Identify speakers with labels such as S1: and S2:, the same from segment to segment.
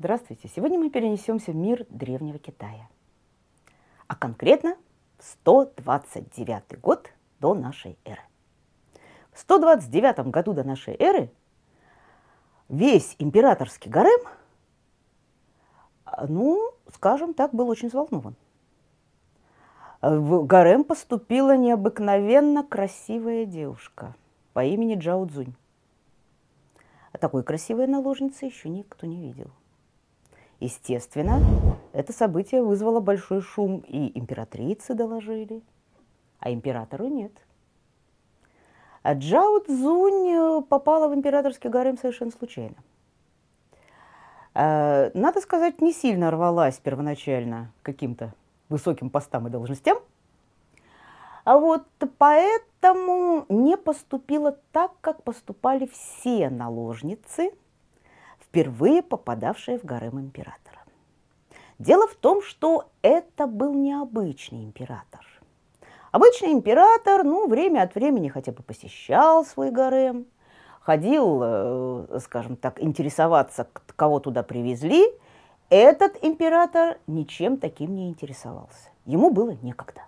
S1: Здравствуйте! Сегодня мы перенесемся в мир Древнего Китая, а конкретно в 129 год до нашей эры. В 129 году до нашей эры весь императорский гарем, ну, скажем так, был очень взволнован. В гарем поступила необыкновенно красивая девушка по имени Джао Цзунь. А такой красивой наложницы еще никто не видел. Естественно, это событие вызвало большой шум, и императрицы доложили, а императору нет. А Джао Цзунь э, попала в императорский гарем совершенно случайно. А, надо сказать, не сильно рвалась первоначально каким-то высоким постам и должностям, а вот поэтому не поступила так, как поступали все наложницы – впервые попадавшая в гарем императора. Дело в том, что это был необычный император. Обычный император, ну, время от времени хотя бы посещал свой гарем, ходил, э, скажем так, интересоваться, кого туда привезли, этот император ничем таким не интересовался. Ему было некогда.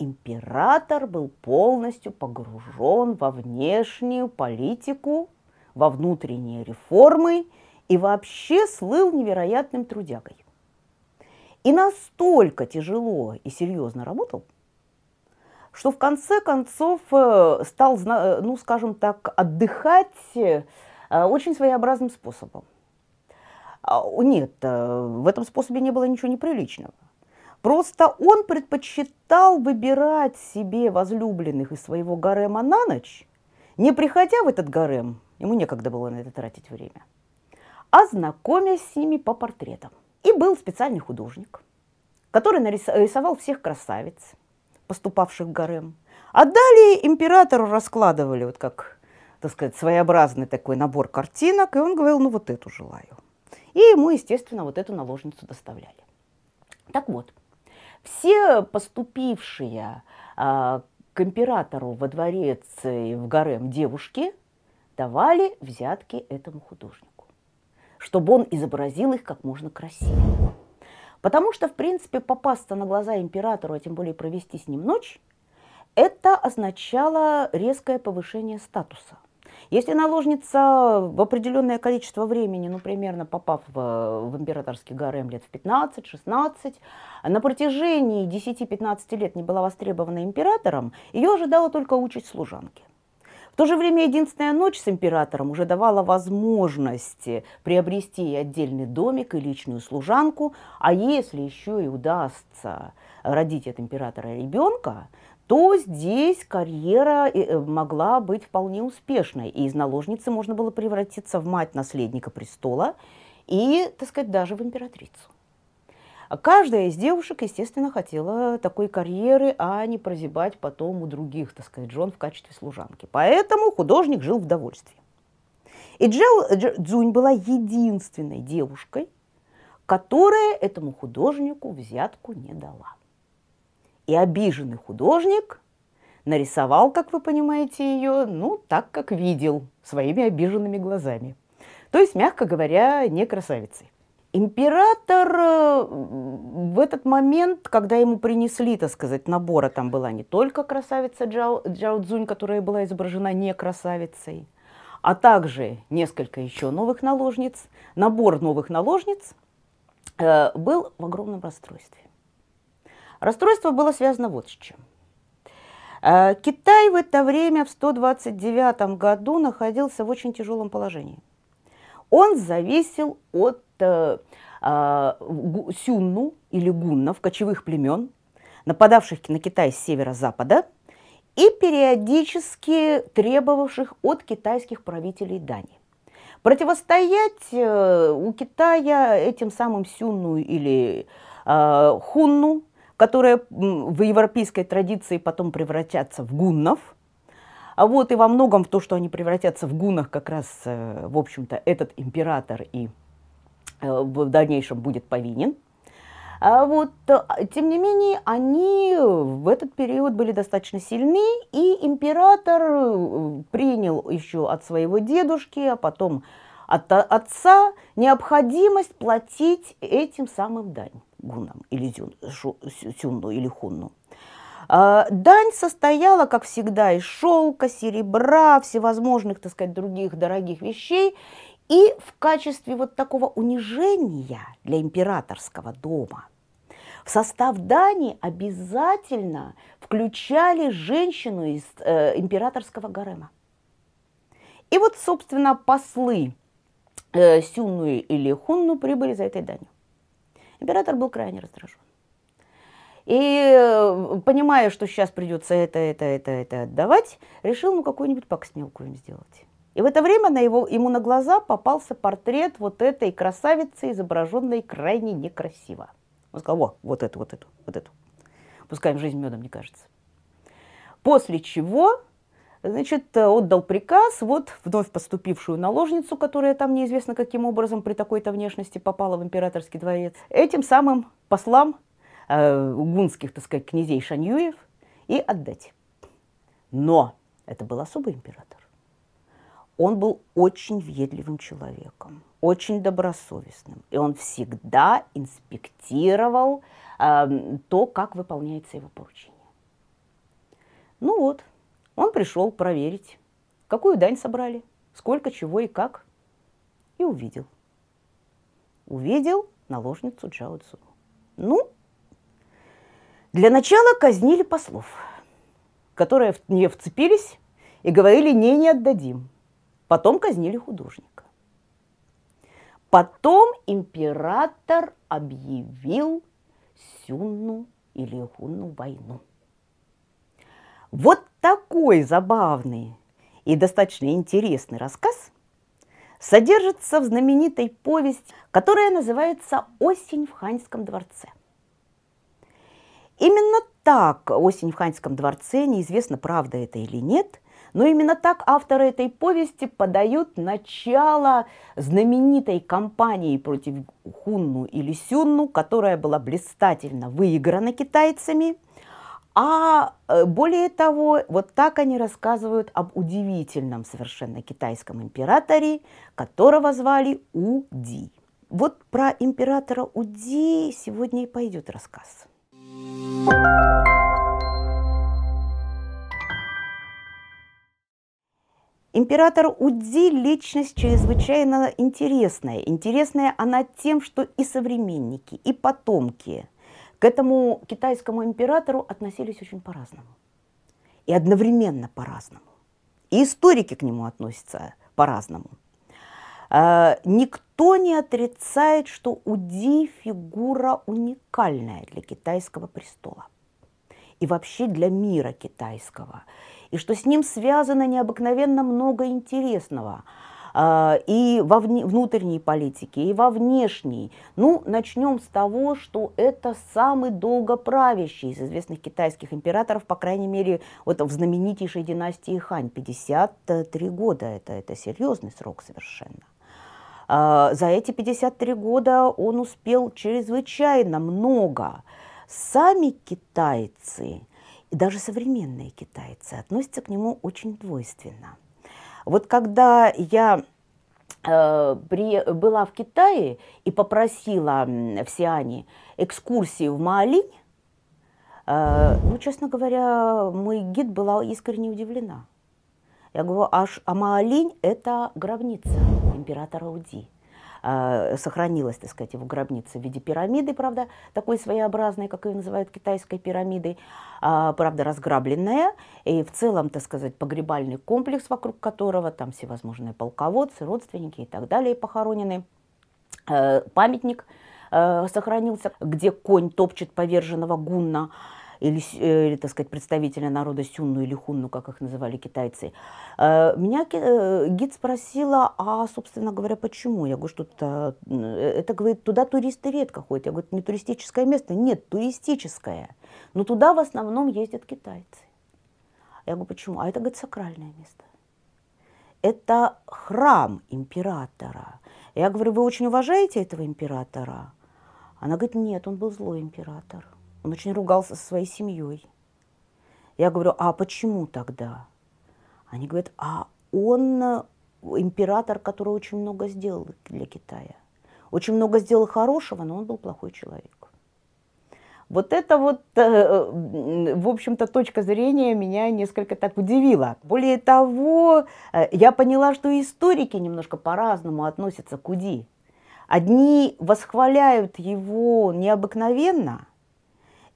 S1: Император был полностью погружен во внешнюю политику во внутренние реформы и вообще слыл невероятным трудягой. И настолько тяжело и серьезно работал, что в конце концов э, стал, э, ну скажем так, отдыхать э, очень своеобразным способом. А, нет, в этом способе не было ничего неприличного. Просто он предпочитал выбирать себе возлюбленных из своего гарема на ночь, не приходя в этот гарем Ему некогда было на это тратить время. А знакомясь с ними по портретам. И был специальный художник, который нарисовал всех красавиц, поступавших в гарем. А далее императору раскладывали, вот как, так сказать, своеобразный такой набор картинок, и он говорил, ну вот эту желаю. И ему, естественно, вот эту наложницу доставляли. Так вот, все поступившие э, к императору во дворец и в гарем девушки – давали взятки этому художнику, чтобы он изобразил их как можно красивее. Потому что, в принципе, попасться на глаза императору, а тем более провести с ним ночь, это означало резкое повышение статуса. Если наложница в определенное количество времени, ну, примерно попав в, в императорский гарем лет в 15-16, на протяжении 10-15 лет не была востребована императором, ее ожидала только участь служанки – в то же время единственная ночь с императором уже давала возможности приобрести и отдельный домик, и личную служанку, а если еще и удастся родить от императора ребенка, то здесь карьера э, э, могла быть вполне успешной, и из наложницы можно было превратиться в мать наследника престола и, так сказать, даже в императрицу. Каждая из девушек, естественно, хотела такой карьеры, а не прозябать потом у других, так сказать, жен в качестве служанки. Поэтому художник жил в довольстве. И Джел, Дзунь была единственной девушкой, которая этому художнику взятку не дала. И обиженный художник нарисовал, как вы понимаете, ее, ну, так, как видел, своими обиженными глазами. То есть, мягко говоря, не красавицей. Император э, в этот момент, когда ему принесли, так сказать, набора, там была не только красавица Джао, Джао Цзунь, которая была изображена не красавицей, а также несколько еще новых наложниц. Набор новых наложниц э, был в огромном расстройстве. Расстройство было связано вот с чем. Э, Китай в это время, в 129 году, находился в очень тяжелом положении. Он зависел от Э, а, сюнну или гуннов, кочевых племен, нападавших на Китай с северо-запада и периодически требовавших от китайских правителей дани. Противостоять э, у Китая этим самым сюнну или э, хунну, которые в европейской традиции потом превратятся в гуннов – а вот и во многом в то, что они превратятся в гуннах как раз, э, в общем-то, этот император и Э, в дальнейшем будет повинен. А вот, э, тем не менее, они в этот период были достаточно сильны, и император э, принял еще от своего дедушки, а потом от отца необходимость платить этим самым дань гунам или зюн, шу, сюнну или хунну. А, дань состояла, как всегда, из шелка, серебра, всевозможных, так сказать, других дорогих вещей. И в качестве вот такого унижения для императорского дома в состав Дани обязательно включали женщину из э, императорского гарема. И вот, собственно, послы э, Сюну или Хунну прибыли за этой данью. Император был крайне раздражен. И э, понимая, что сейчас придется это, это, это, это отдавать, решил ну какую-нибудь пакснелку им сделать. И в это время на его, ему на глаза попался портрет вот этой красавицы, изображенной крайне некрасиво. Он сказал, о, вот эту, вот эту, вот эту. Пускай им жизнь медом не кажется. После чего, значит, отдал приказ, вот вновь поступившую наложницу, которая там неизвестно каким образом при такой-то внешности попала в императорский дворец, этим самым послам э, гунских, так сказать, князей Шаньюев и отдать. Но это был особый император. Он был очень въедливым человеком, очень добросовестным. И он всегда инспектировал э, то, как выполняется его поручение. Ну вот, он пришел проверить, какую дань собрали, сколько чего и как, и увидел. Увидел наложницу Джао Цу. Ну, для начала казнили послов, которые в нее вцепились и говорили «не, не отдадим». Потом казнили художника. Потом император объявил Сюнну и Легуну войну. Вот такой забавный и достаточно интересный рассказ содержится в знаменитой повести, которая называется «Осень в Ханьском дворце». Именно так «Осень в Ханьском дворце», неизвестно, правда это или нет – но именно так авторы этой повести подают начало знаменитой кампании против Хунну или Сюнну, которая была блистательно выиграна китайцами. А э, более того, вот так они рассказывают об удивительном совершенно китайском императоре, которого звали Уди. Вот про императора Уди сегодня и пойдет рассказ. Thank you. Император Удзи – личность чрезвычайно интересная. Интересная она тем, что и современники, и потомки к этому китайскому императору относились очень по-разному. И одновременно по-разному. И историки к нему относятся по-разному. А, никто не отрицает, что Уди – фигура уникальная для китайского престола и вообще для мира китайского и что с ним связано необыкновенно много интересного а, и во внутренней политике, и во внешней. Ну, начнем с того, что это самый долгоправящий из известных китайских императоров, по крайней мере, вот в знаменитейшей династии Хань, 53 года, это, это серьезный срок совершенно. А, за эти 53 года он успел чрезвычайно много. Сами китайцы – и даже современные китайцы относятся к нему очень двойственно. Вот когда я э, при, была в Китае и попросила в Сиане экскурсию в Маолинь, э, ну, честно говоря, мой гид была искренне удивлена. Я говорю, аж, а Маолинь – это гробница императора Уди э, а, сохранилась, так сказать, его гробница в виде пирамиды, правда, такой своеобразной, как ее называют китайской пирамидой, а, правда, разграбленная, и в целом, так сказать, погребальный комплекс, вокруг которого там всевозможные полководцы, родственники и так далее похоронены, э, памятник, э, сохранился, где конь топчет поверженного гунна или, э, или так сказать, представителя народа Сюнну или Хунну, как их называли китайцы. Э, меня э, гид спросила, а, собственно говоря, почему? Я говорю, что это, говорит, туда туристы редко ходят. Я говорю, не туристическое место? Нет, туристическое. Но туда в основном ездят китайцы. Я говорю, почему? А это, говорит, сакральное место. Это храм императора. Я говорю, вы очень уважаете этого императора? Она говорит, нет, он был злой император. Он очень ругался со своей семьей. Я говорю, а почему тогда? Они говорят, а он э, император, который очень много сделал для Китая. Очень много сделал хорошего, но он был плохой человек. Вот это вот, э, э, в общем-то, точка зрения меня несколько так удивила. Более того, я поняла, что историки немножко по-разному относятся к Уди. Одни восхваляют его необыкновенно,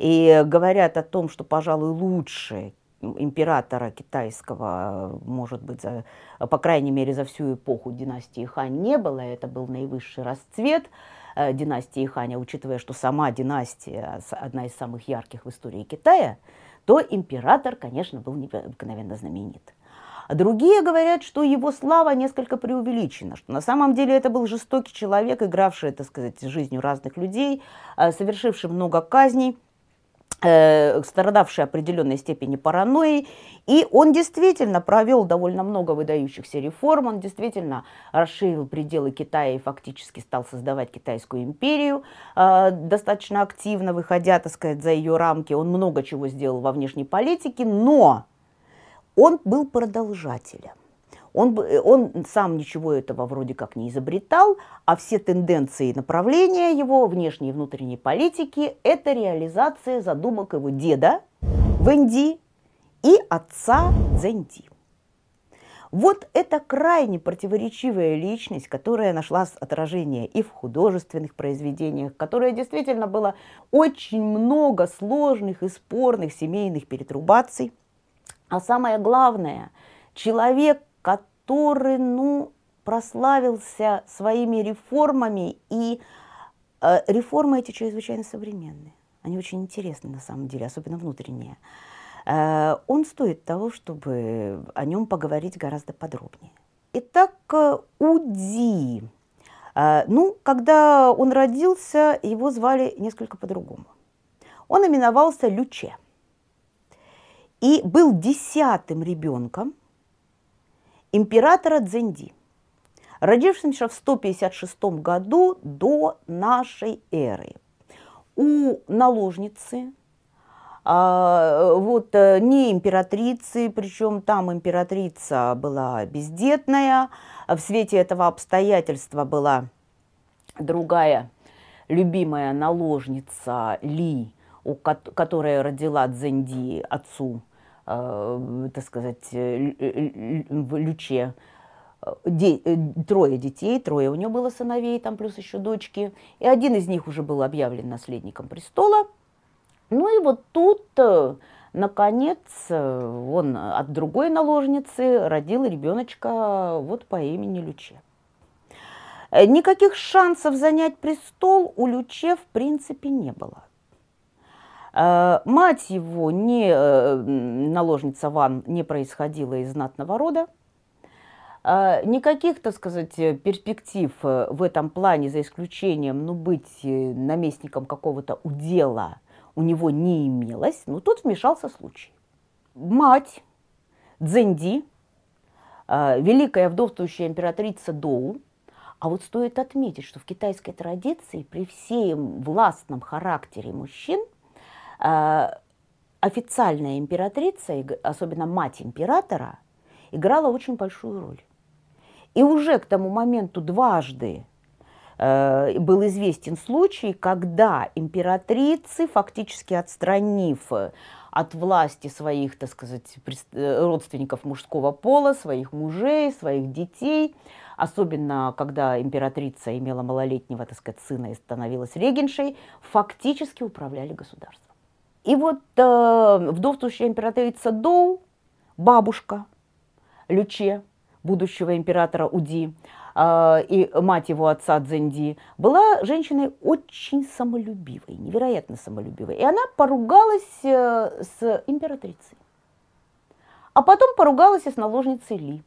S1: и говорят о том, что, пожалуй, лучше императора китайского, может быть, за, по крайней мере, за всю эпоху династии Хань не было. Это был наивысший расцвет э, династии Хань, учитывая, что сама династия одна из самых ярких в истории Китая, то император, конечно, был необыкновенно знаменит. Другие говорят, что его слава несколько преувеличена, что на самом деле это был жестокий человек, игравший, так сказать, жизнью разных людей, э, совершивший много казней, Э, страдавший определенной степени паранойей, И он действительно провел довольно много выдающихся реформ, он действительно расширил пределы Китая и фактически стал создавать Китайскую империю, э, достаточно активно выходя, так сказать, за ее рамки. Он много чего сделал во внешней политике, но он был продолжателем. Он, э, он сам ничего этого вроде как не изобретал, а все тенденции и направления его внешней и внутренней политики – это реализация задумок его деда Венди и отца Дзенди. Вот эта крайне противоречивая личность, которая нашла отражение и в художественных произведениях, которая действительно было очень много сложных и спорных семейных перетрубаций. А самое главное, человек, который, ну, прославился своими реформами, и э, реформы эти чрезвычайно современные. Они очень интересны на самом деле, особенно внутренние. Э, он стоит того, чтобы о нем поговорить гораздо подробнее. Итак, э, Уди. Э, ну, когда он родился, его звали несколько по-другому. Он именовался Люче и был десятым ребенком – императора Дзенди, родившимся в 156 году до нашей эры. У наложницы, а, вот э, не императрицы, причем там императрица была бездетная, в свете этого обстоятельства была другая любимая наложница Ли, у которой родила Дзенди отцу Э, так сказать, э, э, Люче. Де, трое детей, трое у него было сыновей, там плюс еще дочки. И один из них уже был объявлен наследником престола. Ну и вот тут, наконец, он от другой наложницы родил ребеночка вот по имени Люче. Никаких шансов занять престол у Люче в принципе не было. Э, мать его, не э, наложница Ван, не происходила из знатного рода. Э, никаких, так сказать, перспектив в этом плане, за исключением, ну, быть наместником какого-то удела у него не имелось, но ну, тут вмешался случай. Мать Цзэнди, великая вдовствующая императрица Доу, а вот стоит отметить, что в китайской традиции при всем властном характере мужчин а, официальная императрица, особенно мать императора, играла очень большую роль. И уже к тому моменту дважды э, был известен случай, когда императрицы, фактически отстранив э, от власти своих, так сказать, э, родственников мужского пола, своих мужей, своих детей, особенно когда императрица имела малолетнего, так сказать, сына и становилась регеншей, фактически управляли государством. И вот э, вдовствующая императрица Доу, бабушка Люче, будущего императора Уди, э, и мать его отца Дзенди, была женщиной очень самолюбивой, невероятно самолюбивой. И она поругалась э, с императрицей. А потом поругалась и с наложницей Ли.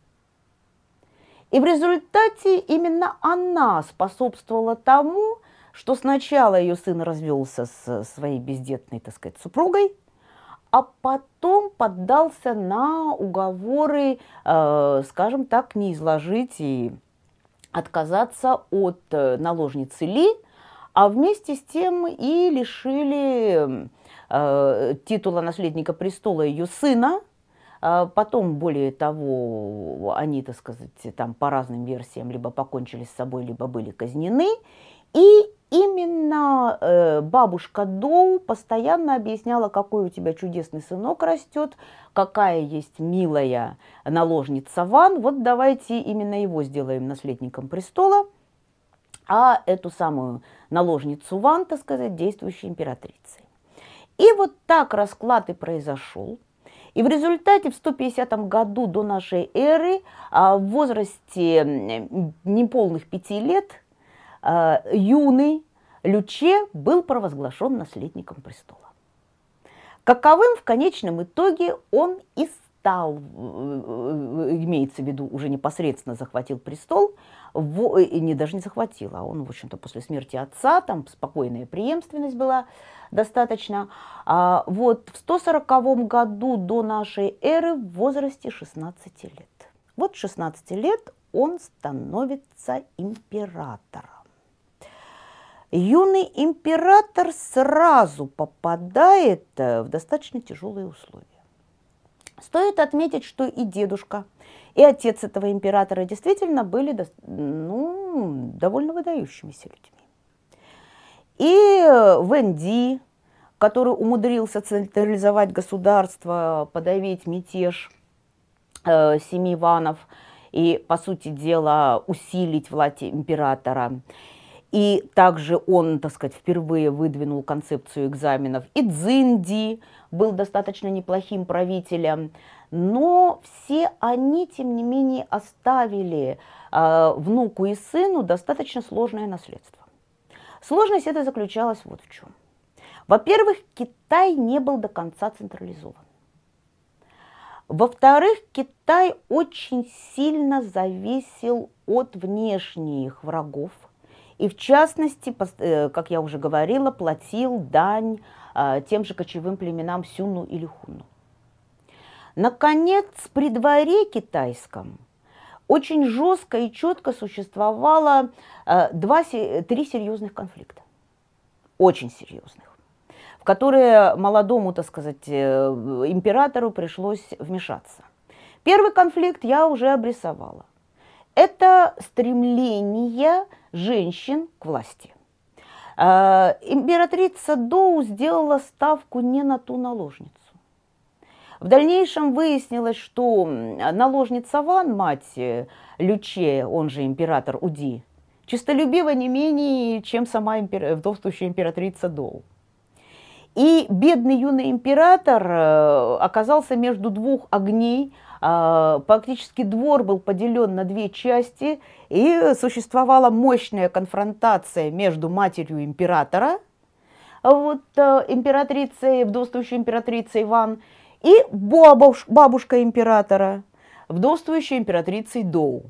S1: И в результате именно она способствовала тому, что сначала ее сын развелся с э, своей бездетной, так сказать, супругой, а потом поддался на уговоры, э, скажем так, не изложить и отказаться от э, наложницы Ли, а вместе с тем и лишили э, титула наследника престола ее сына. Э, потом, более того, они, так сказать, там по разным версиям либо покончили с собой, либо были казнены. И именно э, бабушка Доу постоянно объясняла, какой у тебя чудесный сынок растет, какая есть милая наложница Ван. Вот давайте именно его сделаем наследником престола, а эту самую наложницу Ван, так сказать, действующей императрицей. И вот так расклад и произошел. И в результате в 150 году до нашей эры а, в возрасте неполных пяти лет – Э, юный Люче был провозглашен наследником престола. Каковым в конечном итоге он и стал, э, э, имеется в виду, уже непосредственно захватил престол, в, не даже не захватил, а он, в общем-то, после смерти отца, там спокойная преемственность была достаточно. А, вот в 140 году до нашей эры в возрасте 16 лет. Вот 16 лет он становится императором юный император сразу попадает э, в достаточно тяжелые условия. Стоит отметить, что и дедушка, и отец этого императора действительно были ну, довольно выдающимися людьми. И э, Венди, который умудрился централизовать государство, подавить мятеж э, семи Иванов и, по сути дела, усилить власть императора – и также он, так сказать, впервые выдвинул концепцию экзаменов. И Цзинди был достаточно неплохим правителем. Но все они, тем не менее, оставили э, внуку и сыну достаточно сложное наследство. Сложность это заключалась вот в чем. Во-первых, Китай не был до конца централизован. Во-вторых, Китай очень сильно зависел от внешних врагов, и в частности, э, как я уже говорила, платил дань а, тем же кочевым племенам Сюну или Хуну. Наконец, при дворе китайском очень жестко и четко существовало а, два, три серьезных конфликта, очень серьезных, в которые молодому, так сказать, э, императору пришлось вмешаться. Первый конфликт я уже обрисовала. Это стремление женщин к власти. Э, императрица Доу сделала ставку не на ту наложницу. В дальнейшем выяснилось, что наложница Ван, мать э, Люче, он же император Уди, чистолюбива не менее, чем сама импер... вдовствующая императрица Доу. И бедный юный император э, оказался между двух огней – а, практически двор был поделен на две части, и существовала мощная конфронтация между матерью императора, вот, э, императрицей, вдовствующей императрицей Иван, и бабушкой императора, вдовствующей императрицей Доу.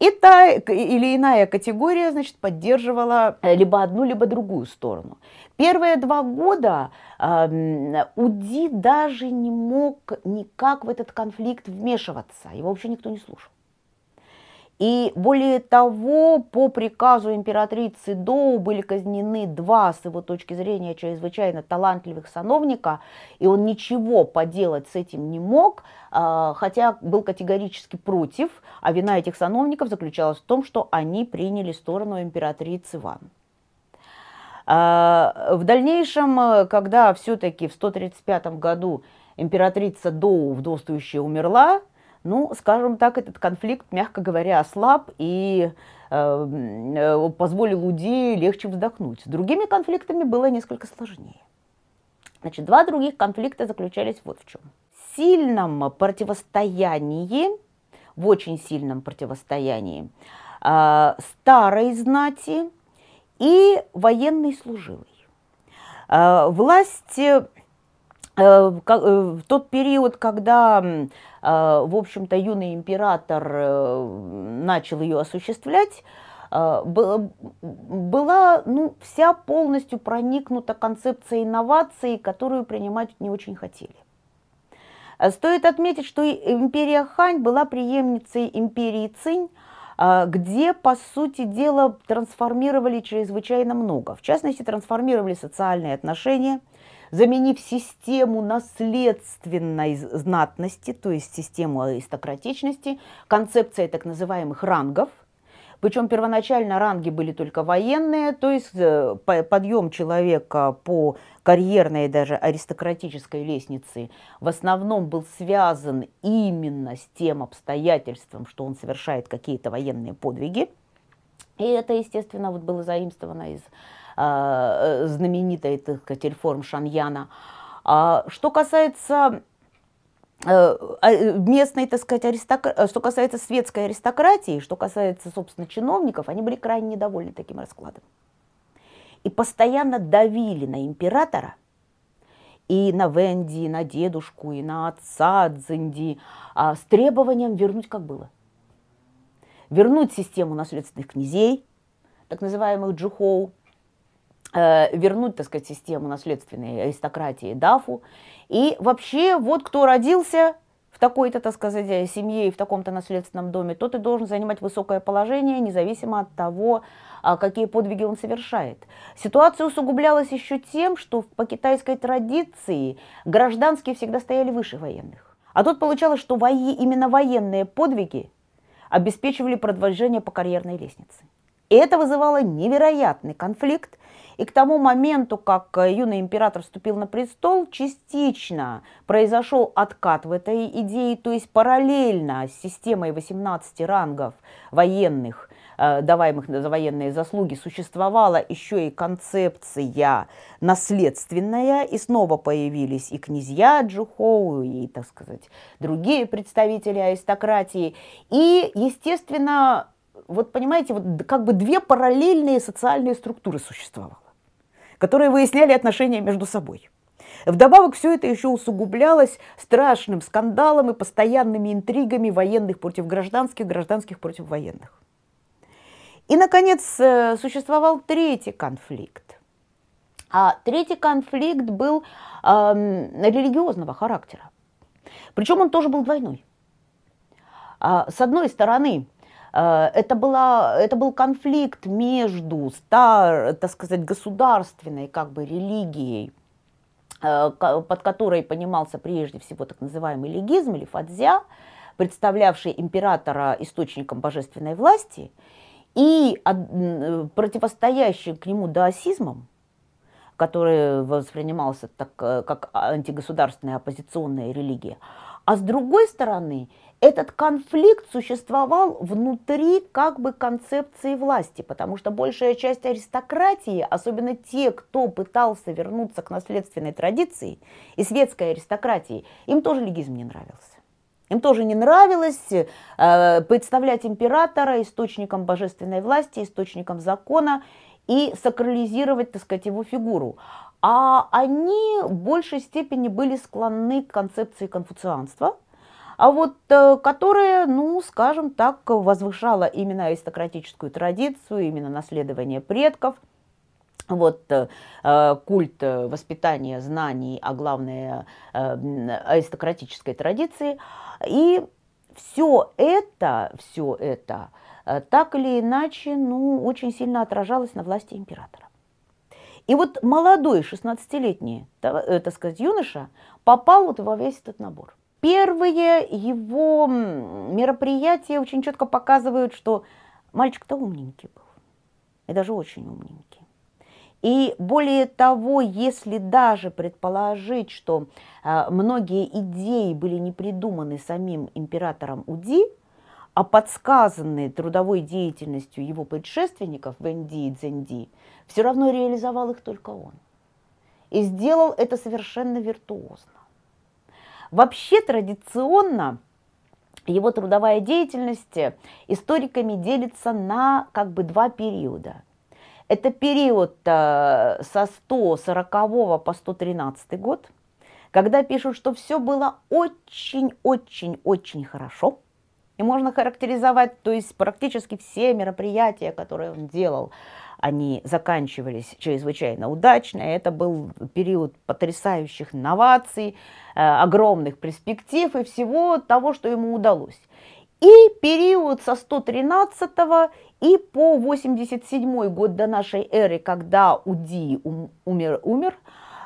S1: И та или иная категория, значит, поддерживала э, либо одну, либо другую сторону. Первые два года э, УДИ даже не мог никак в этот конфликт вмешиваться. Его вообще никто не слушал. И более того, по приказу императрицы Доу были казнены два, с его точки зрения, чрезвычайно талантливых сановника, и он ничего поделать с этим не мог, а, хотя был категорически против, а вина этих сановников заключалась в том, что они приняли сторону императрицы Ван. А, в дальнейшем, когда все-таки в 135 году императрица Доу вдовствующая умерла, ну, скажем так, этот конфликт, мягко говоря, ослаб и э, э, позволил Уди легче вздохнуть. С другими конфликтами было несколько сложнее. Значит, два других конфликта заключались вот в чем. В сильном противостоянии, в очень сильном противостоянии э, старой знати и военной служилой. Э, власть э, Э, э, в тот период, когда, э, в общем-то, юный император начал ее осуществлять, была ну, вся полностью проникнута концепция инноваций, которую принимать не очень хотели. Стоит отметить, что империя Хань была преемницей империи Цинь, где, по сути дела, трансформировали чрезвычайно много. В частности, трансформировали социальные отношения – заменив систему наследственной знатности, то есть систему аристократичности, концепцией так называемых рангов, причем первоначально ранги были только военные, то есть э, подъем человека по карьерной даже аристократической лестнице в основном был связан именно с тем обстоятельством, что он совершает какие-то военные подвиги. И это, естественно, вот было заимствовано из Э, э, знаменитой, так сказать, реформ Шаньяна. А что касается э, а, местной, так сказать, аристократии, что касается светской аристократии, что касается, собственно, чиновников, они были крайне недовольны таким раскладом. И постоянно давили на императора, и на Венди, и на дедушку, и на отца Дзинди, а, с требованием вернуть, как было. Вернуть систему наследственных князей, так называемых джухоу, Э, вернуть, так сказать, систему наследственной аристократии Дафу. И вообще, вот кто родился в такой-то, так сказать, семье и в таком-то наследственном доме, тот и должен занимать высокое положение, независимо от того, а, какие подвиги он совершает. Ситуация усугублялась еще тем, что по китайской традиции гражданские всегда стояли выше военных. А тут получалось, что вои, именно военные подвиги обеспечивали продвижение по карьерной лестнице. И это вызывало невероятный конфликт, и к тому моменту, как э, юный император вступил на престол, частично произошел откат в этой идее, то есть параллельно с системой 18 рангов военных, э, даваемых за военные заслуги, существовала еще и концепция наследственная, и снова появились и князья Джухоу, и, так сказать, другие представители аристократии. И, естественно, вот понимаете, вот как бы две параллельные социальные структуры существовало которые выясняли отношения между собой. Вдобавок все это еще усугублялось страшным скандалом и постоянными интригами военных против гражданских, гражданских против военных. И, наконец, э, существовал третий конфликт. А третий конфликт был э, религиозного характера. Причем он тоже был двойной. А, с одной стороны, Э, это, была, это был конфликт между стар, так сказать, государственной как бы религией, э, под которой понимался прежде всего так называемый легизм или фадзя, представлявший императора источником божественной власти, и противостоящим к нему даосизмом, который воспринимался так, э, как антигосударственная оппозиционная религия, а с другой стороны этот конфликт существовал внутри как бы концепции власти, потому что большая часть аристократии, особенно те, кто пытался вернуться к наследственной традиции и светской аристократии, им тоже легизм не нравился. Им тоже не нравилось э, представлять императора источником божественной власти, источником закона и сакрализировать, так сказать, его фигуру. А они в большей степени были склонны к концепции конфуцианства – а вот э, которая, ну, скажем так, возвышала именно аристократическую традицию, именно наследование предков – вот э, э, культ воспитания знаний, а главное аристократической традиции. И все это, все это так или иначе ну, очень сильно отражалось на власти императора. И вот молодой 16-летний, так сказать, юноша попал вот во весь этот набор. Первые его мероприятия очень четко показывают, что мальчик-то умненький был, и даже очень умненький. И более того, если даже предположить, что а, многие идеи были не придуманы самим императором Уди, а подсказанные трудовой деятельностью его предшественников Венди и Дзенди, все равно реализовал их только он. И сделал это совершенно виртуозно. Вообще традиционно его трудовая деятельность э, историками делится на как бы два периода. Это период э, со 140 по 113 год, когда пишут, что все было очень-очень-очень хорошо. И можно характеризовать, то есть практически все мероприятия, которые он делал, они заканчивались чрезвычайно удачно. Это был период потрясающих новаций, э, огромных перспектив и всего того, что ему удалось. И период со 113 и по 87 год до нашей эры, когда Уди умер, умер,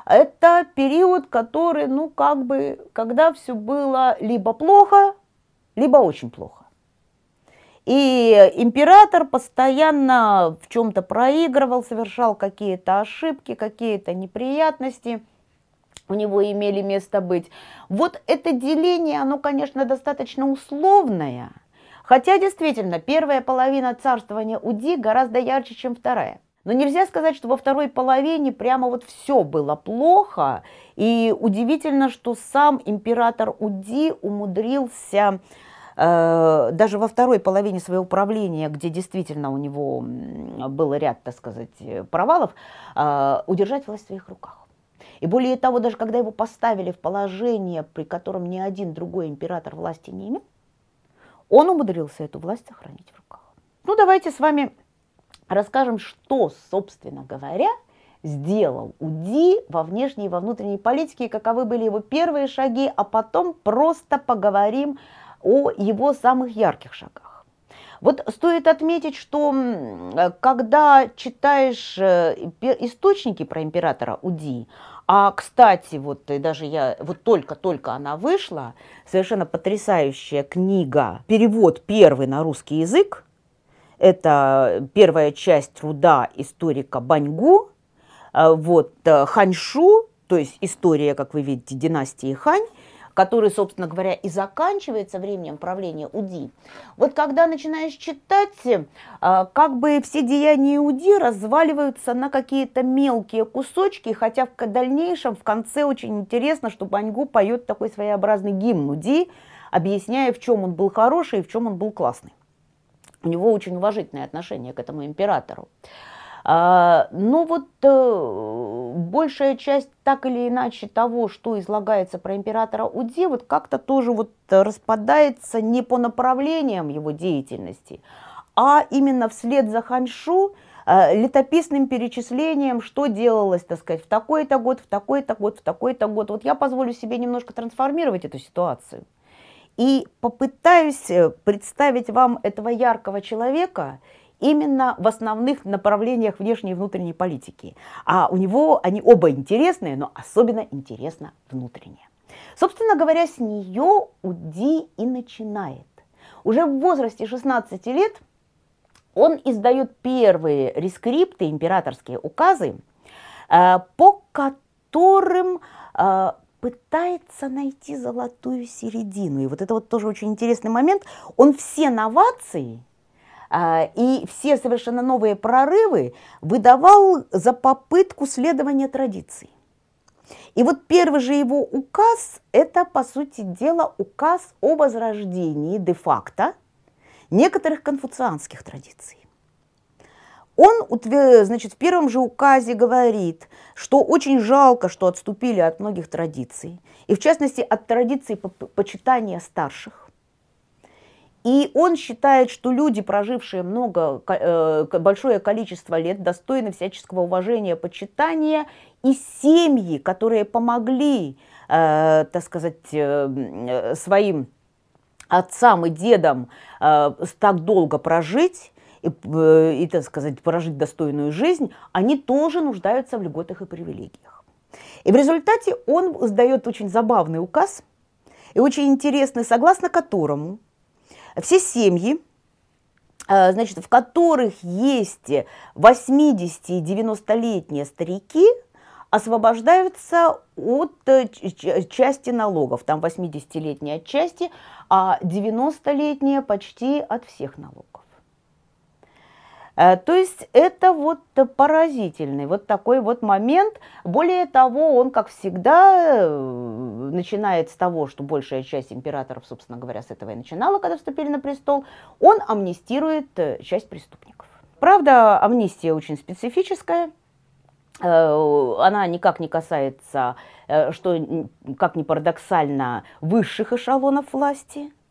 S1: это период, который, ну, как бы, когда все было либо плохо, либо очень плохо. И император постоянно в чем-то проигрывал, совершал какие-то ошибки, какие-то неприятности у него имели место быть. Вот это деление, оно, конечно, достаточно условное, хотя действительно первая половина царствования Уди гораздо ярче, чем вторая. Но нельзя сказать, что во второй половине прямо вот все было плохо. И удивительно, что сам император Уди умудрился Э, даже во второй половине своего правления, где действительно у него был ряд, так сказать, э, провалов, э, удержать власть в своих руках. И более того, даже когда его поставили в положение, при котором ни один другой император власти не имел, он умудрился эту власть сохранить в руках. Ну, давайте с вами расскажем, что, собственно говоря, сделал УДИ во внешней и во внутренней политике, каковы были его первые шаги, а потом просто поговорим о о его самых ярких шагах. Вот стоит отметить, что когда читаешь э, источники про императора Уди, а, кстати, вот э, даже я, вот только-только она вышла, совершенно потрясающая книга, перевод первый на русский язык, это первая часть труда историка Баньгу, э, вот Ханьшу, то есть история, как вы видите, династии Хань, который, собственно говоря, и заканчивается временем правления Уди. Вот когда начинаешь читать, а, как бы все деяния Уди разваливаются на какие-то мелкие кусочки, хотя в дальнейшем в конце очень интересно, что Баньгу поет такой своеобразный гимн Уди, объясняя, в чем он был хороший и в чем он был классный. У него очень уважительное отношение к этому императору. А, ну вот э, большая часть так или иначе того, что излагается про императора Уди, вот как-то тоже вот распадается не по направлениям его деятельности, а именно вслед за Ханшу э, летописным перечислением, что делалось, так сказать, в такой-то год, в такой-то год, в такой-то год. Вот я позволю себе немножко трансформировать эту ситуацию и попытаюсь э, представить вам этого яркого человека – именно в основных направлениях внешней и внутренней политики. А у него они оба интересные, но особенно интересно внутреннее. Собственно говоря, с нее Уди и начинает. Уже в возрасте 16 лет он издает первые рескрипты, императорские указы, э, по которым э, пытается найти золотую середину. И вот это вот тоже очень интересный момент. Он все новации, а, и все совершенно новые прорывы выдавал за попытку следования традиции. И вот первый же его указ – это, по сути дела, указ о возрождении де-факто некоторых конфуцианских традиций. Он, значит, в первом же указе говорит, что очень жалко, что отступили от многих традиций, и в частности от традиции почитания старших, и он считает, что люди, прожившие много, э, большое количество лет, достойны всяческого уважения, почитания, и семьи, которые помогли, э, так сказать, э, своим отцам и дедам так долго прожить, и, и, так сказать, прожить достойную жизнь, они тоже нуждаются в льготах и привилегиях. И в результате он издает очень забавный указ и очень интересный, согласно которому все семьи, э, значит, в которых есть 80 и 90-летние старики, освобождаются от э, части налогов. Там 80-летние от части, а 90-летние почти от всех налогов. Э, то есть это вот поразительный вот такой вот момент. Более того, он, как всегда, э, начинает с того, что большая часть императоров, собственно говоря, с этого и начинала, когда вступили на престол, он амнистирует э, часть преступников. Правда, амнистия очень специфическая, она никак не касается, что, как ни парадоксально, высших эшелонов власти –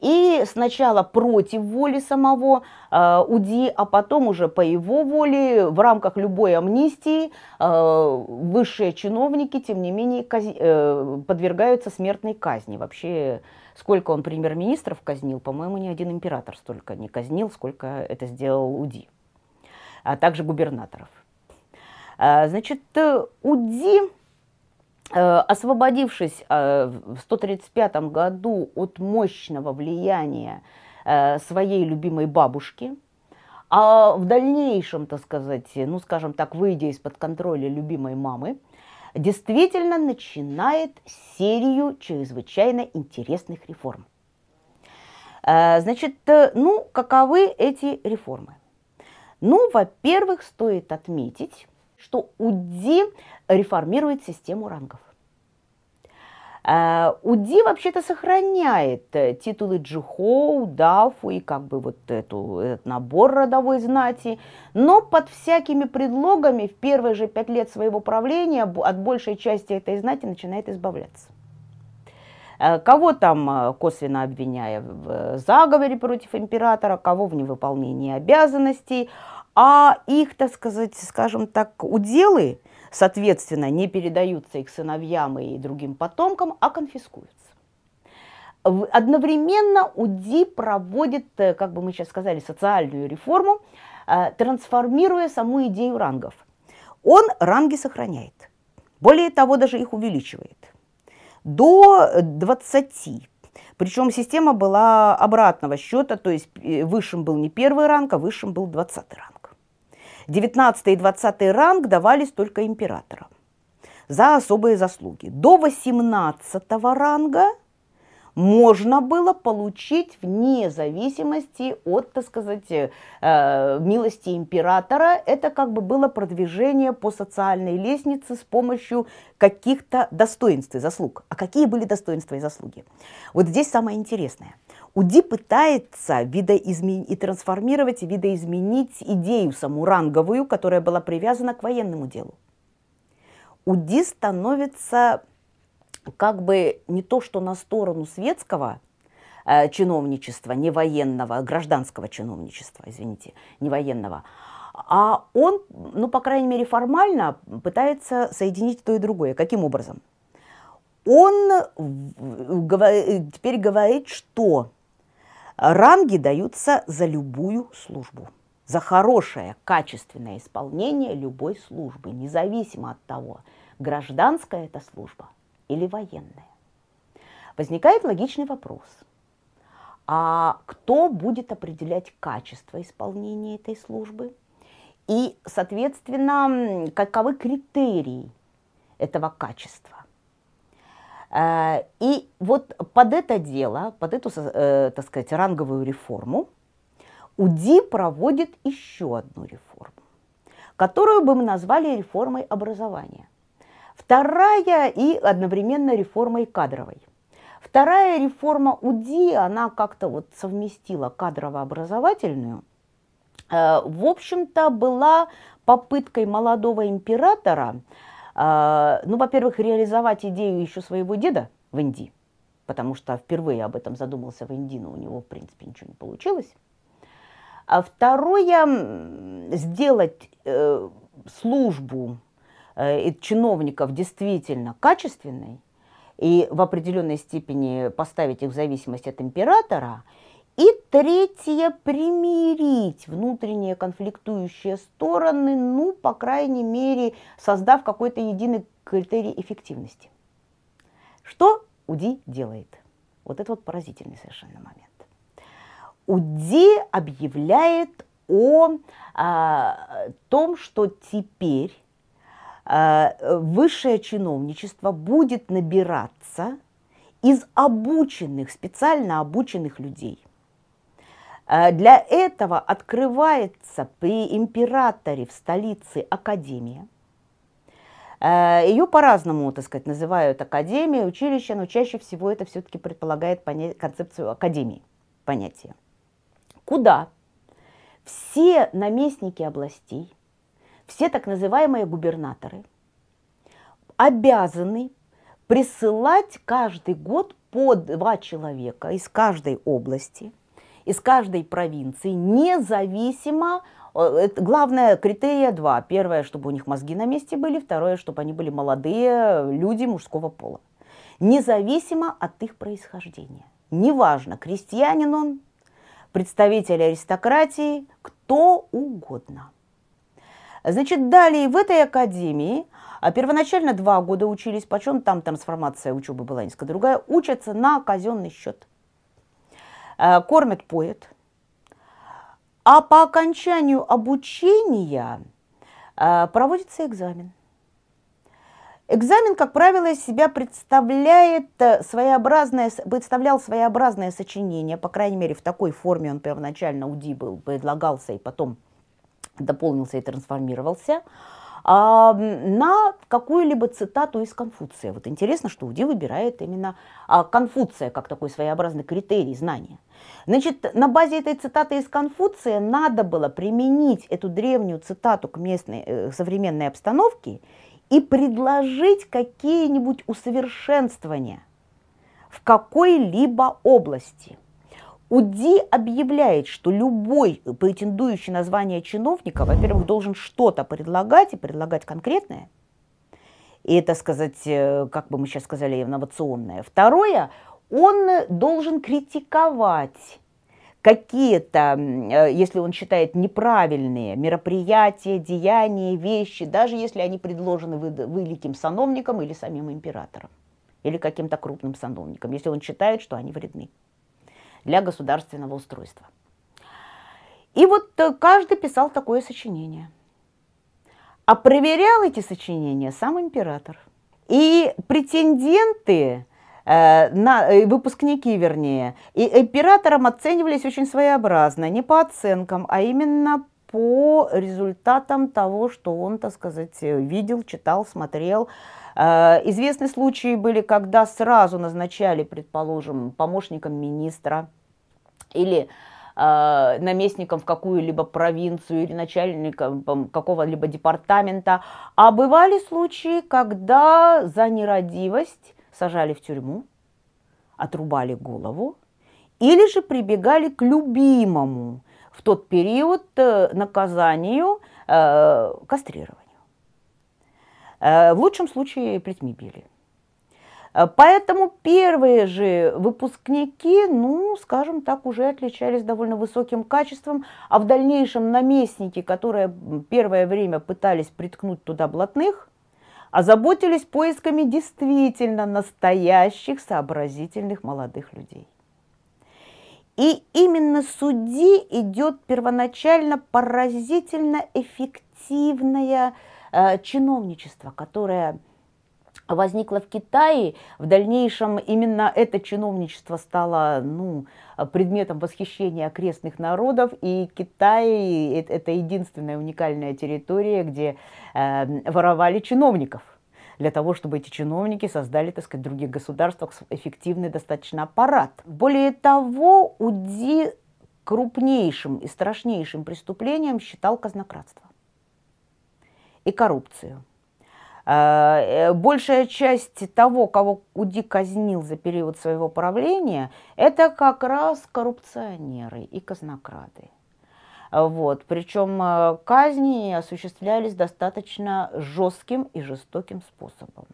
S1: и сначала против воли самого э, УДИ, а потом уже по его воле, в рамках любой амнистии, э, высшие чиновники, тем не менее, казни, э, подвергаются смертной казни. Вообще, сколько он премьер-министров казнил, по-моему, ни один император столько не казнил, сколько это сделал УДИ, а также губернаторов. Э, значит, э, УДИ Э, освободившись э, в 135 году от мощного влияния э, своей любимой бабушки, а в дальнейшем, так сказать, ну, скажем так, выйдя из-под контроля любимой мамы, действительно начинает серию чрезвычайно интересных реформ. Значит, ну, каковы эти реформы? Ну, во-первых, стоит отметить, что УДИ реформирует систему рангов. Э, УДИ вообще-то сохраняет э, титулы Джихоу, Дафу и как бы вот эту, этот набор родовой знати, но под всякими предлогами в первые же пять лет своего правления от большей части этой знати начинает избавляться. Э, кого там косвенно обвиняя в заговоре против императора, кого в невыполнении обязанностей – а их, так сказать, скажем так, уделы, соответственно, не передаются их сыновьям и другим потомкам, а конфискуются. Одновременно УДИ проводит, э, как бы мы сейчас сказали, социальную реформу, э, трансформируя саму идею рангов. Он ранги сохраняет, более того, даже их увеличивает до 20. Причем система была обратного счета, то есть э, высшим был не первый ранг, а высшим был 20 ранг. 19 и 20 ранг давались только императорам за особые заслуги. До 18 ранга можно было получить вне зависимости от, так сказать, э, милости императора. Это как бы было продвижение по социальной лестнице с помощью каких-то достоинств и заслуг. А какие были достоинства и заслуги? Вот здесь самое интересное – УДИ пытается видоизменить и трансформировать, видоизменить идею саму ранговую, которая была привязана к военному делу. УДИ становится как бы не то, что на сторону светского э, чиновничества, не военного, гражданского чиновничества, извините, не военного, а он, ну, по крайней мере, формально пытается соединить то и другое. Каким образом? Он э, теперь говорит, что Ранги даются за любую службу, за хорошее, качественное исполнение любой службы, независимо от того, гражданская это служба или военная. Возникает логичный вопрос. А кто будет определять качество исполнения этой службы? И, соответственно, каковы критерии этого качества? Э, и вот под это дело, под эту, э, так сказать, ранговую реформу, УДИ проводит еще одну реформу, которую бы мы назвали реформой образования. Вторая и одновременно реформой кадровой. Вторая реформа УДИ, она как-то вот совместила кадрово-образовательную, э, в общем-то, была попыткой молодого императора а, ну, во-первых, реализовать идею еще своего деда в Индии, потому что впервые об этом задумался в Индии, но у него, в принципе, ничего не получилось. А второе, сделать э, службу э, чиновников действительно качественной и в определенной степени поставить их в зависимость от императора – и третье, примирить внутренние конфликтующие стороны, ну, по крайней мере, создав какой-то единый критерий эффективности. Что УДИ делает? Вот это вот поразительный совершенно момент. УДИ объявляет о, о а, том, что теперь а, высшее чиновничество будет набираться из обученных, специально обученных людей. Э, для этого открывается при императоре в столице академия. Э, Ее по-разному, так сказать, называют академией, училище, но чаще всего это все-таки предполагает понять, концепцию академии, понятие. Куда все наместники областей, все так называемые губернаторы обязаны присылать каждый год по два человека из каждой области – из каждой провинции, независимо э, Главное, критерия два. Первое, чтобы у них мозги на месте были. Второе, чтобы они были молодые люди мужского пола. Независимо от их происхождения. Неважно, крестьянин он, представитель аристократии, кто угодно. Значит, далее в этой академии, а первоначально два года учились, почем там трансформация учебы была несколько другая, учатся на казенный счет. Э, кормят, поет. А по окончанию обучения э, проводится экзамен. Экзамен, как правило, из себя представляет э, своеобразное, представлял своеобразное сочинение, по крайней мере, в такой форме он первоначально УДИ был, предлагался и потом дополнился и трансформировался, а, на какую-либо цитату из Конфуция. Вот интересно, что УДИ выбирает именно а, Конфуция как такой своеобразный критерий знания. Значит, на базе этой цитаты из Конфуция надо было применить эту древнюю цитату к местной э, современной обстановке и предложить какие-нибудь усовершенствования в какой-либо области. УДИ объявляет, что любой претендующий на звание чиновника, во-первых, должен что-то предлагать и предлагать конкретное – и это сказать, э, как бы мы сейчас сказали, инновационное. Второе, он э, должен критиковать какие-то, э, если он считает неправильные мероприятия, деяния, вещи, даже если они предложены великим сановником или самим императором, или каким-то крупным сановником, если он считает, что они вредны для государственного устройства. И вот э, каждый писал такое сочинение. А проверял эти сочинения сам император. И претенденты Э, на, э, выпускники, вернее, и императором оценивались очень своеобразно, не по оценкам, а именно по результатам того, что он, так сказать, э, видел, читал, смотрел. Известны случаи были, когда сразу назначали, предположим, помощником министра или наместником в какую-либо провинцию или начальником какого-либо департамента. А бывали случаи, когда за нерадивость сажали в тюрьму, отрубали голову, или же прибегали к любимому в тот период э, наказанию э, кастрированию. Э, в лучшем случае плетьми били. Э, поэтому первые же выпускники, ну, скажем так, уже отличались довольно высоким качеством, а в дальнейшем наместники, которые первое время пытались приткнуть туда блатных, озаботились поисками действительно настоящих сообразительных молодых людей. И именно судьи идет первоначально поразительно эффективное э, чиновничество, которое возникла в Китае, в дальнейшем именно это чиновничество стало ну, предметом восхищения окрестных народов, и Китай – это единственная уникальная территория, где э, воровали чиновников для того, чтобы эти чиновники создали, так сказать, в других государствах эффективный достаточно аппарат. Более того, УДИ крупнейшим и страшнейшим преступлением считал казнократство и коррупцию. Э, э, большая часть того, кого Уди казнил за период своего правления, это как раз коррупционеры и казнокрады. Э, вот. Причем казни осуществлялись достаточно жестким и жестоким способом.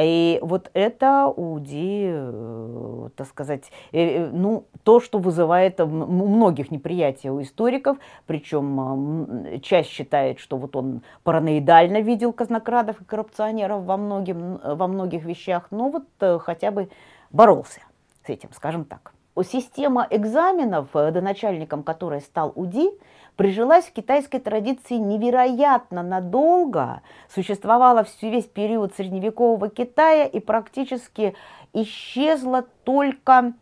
S1: И вот это Уди, э, так сказать, э, э, ну, то, что вызывает у многих неприятие у историков, причем часть считает, что вот он параноидально видел казнокрадов и коррупционеров во, многим, во многих вещах, но вот хотя бы боролся с этим, скажем так. Система экзаменов, доначальником которой стал УДИ, прижилась в китайской традиции невероятно надолго, существовала всю весь период средневекового Китая и практически исчезла только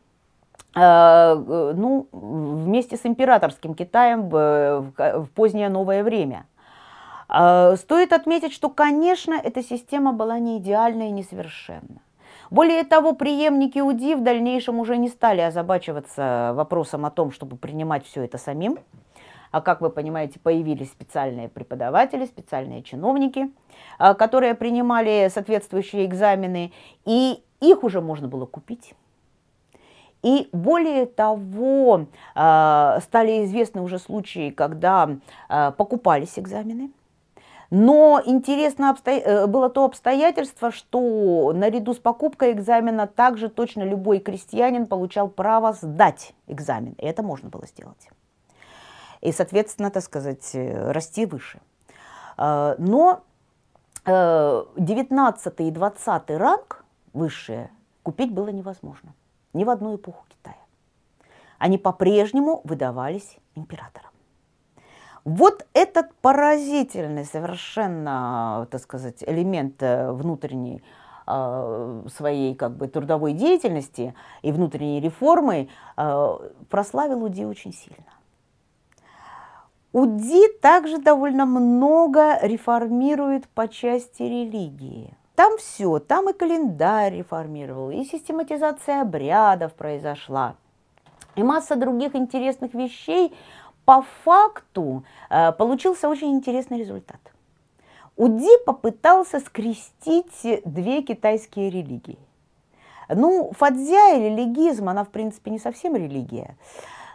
S1: э, э, ну, вместе с императорским Китаем в позднее новое время. А, стоит отметить, что, конечно, эта система была не идеальна и несовершенна. Более того, преемники УДИ в дальнейшем уже не стали озабачиваться вопросом о том, чтобы принимать все это самим, а как вы понимаете, появились специальные преподаватели, специальные чиновники, а, которые принимали соответствующие экзамены, и их уже можно было купить. И более того, а, стали известны уже случаи, когда а, покупались экзамены. Но интересно э, было то обстоятельство, что наряду с покупкой экзамена также точно любой крестьянин получал право сдать экзамен. И это можно было сделать и, соответственно, так сказать, э, расти выше. А, но 19 э, и 20 ранг высшие купить было невозможно ни в одну эпоху Китая. Они по-прежнему выдавались императорам. Вот этот поразительный совершенно, так сказать, элемент э, внутренней своей как бы трудовой деятельности и внутренней реформы прославил Уди очень сильно. УДИ также довольно много реформирует по части религии. Там все, там и календарь реформировал, и систематизация обрядов произошла, и масса других интересных вещей. По факту э, получился очень интересный результат. УДИ попытался скрестить две китайские религии. Ну, фадзя и религизм, она, в принципе, не совсем религия.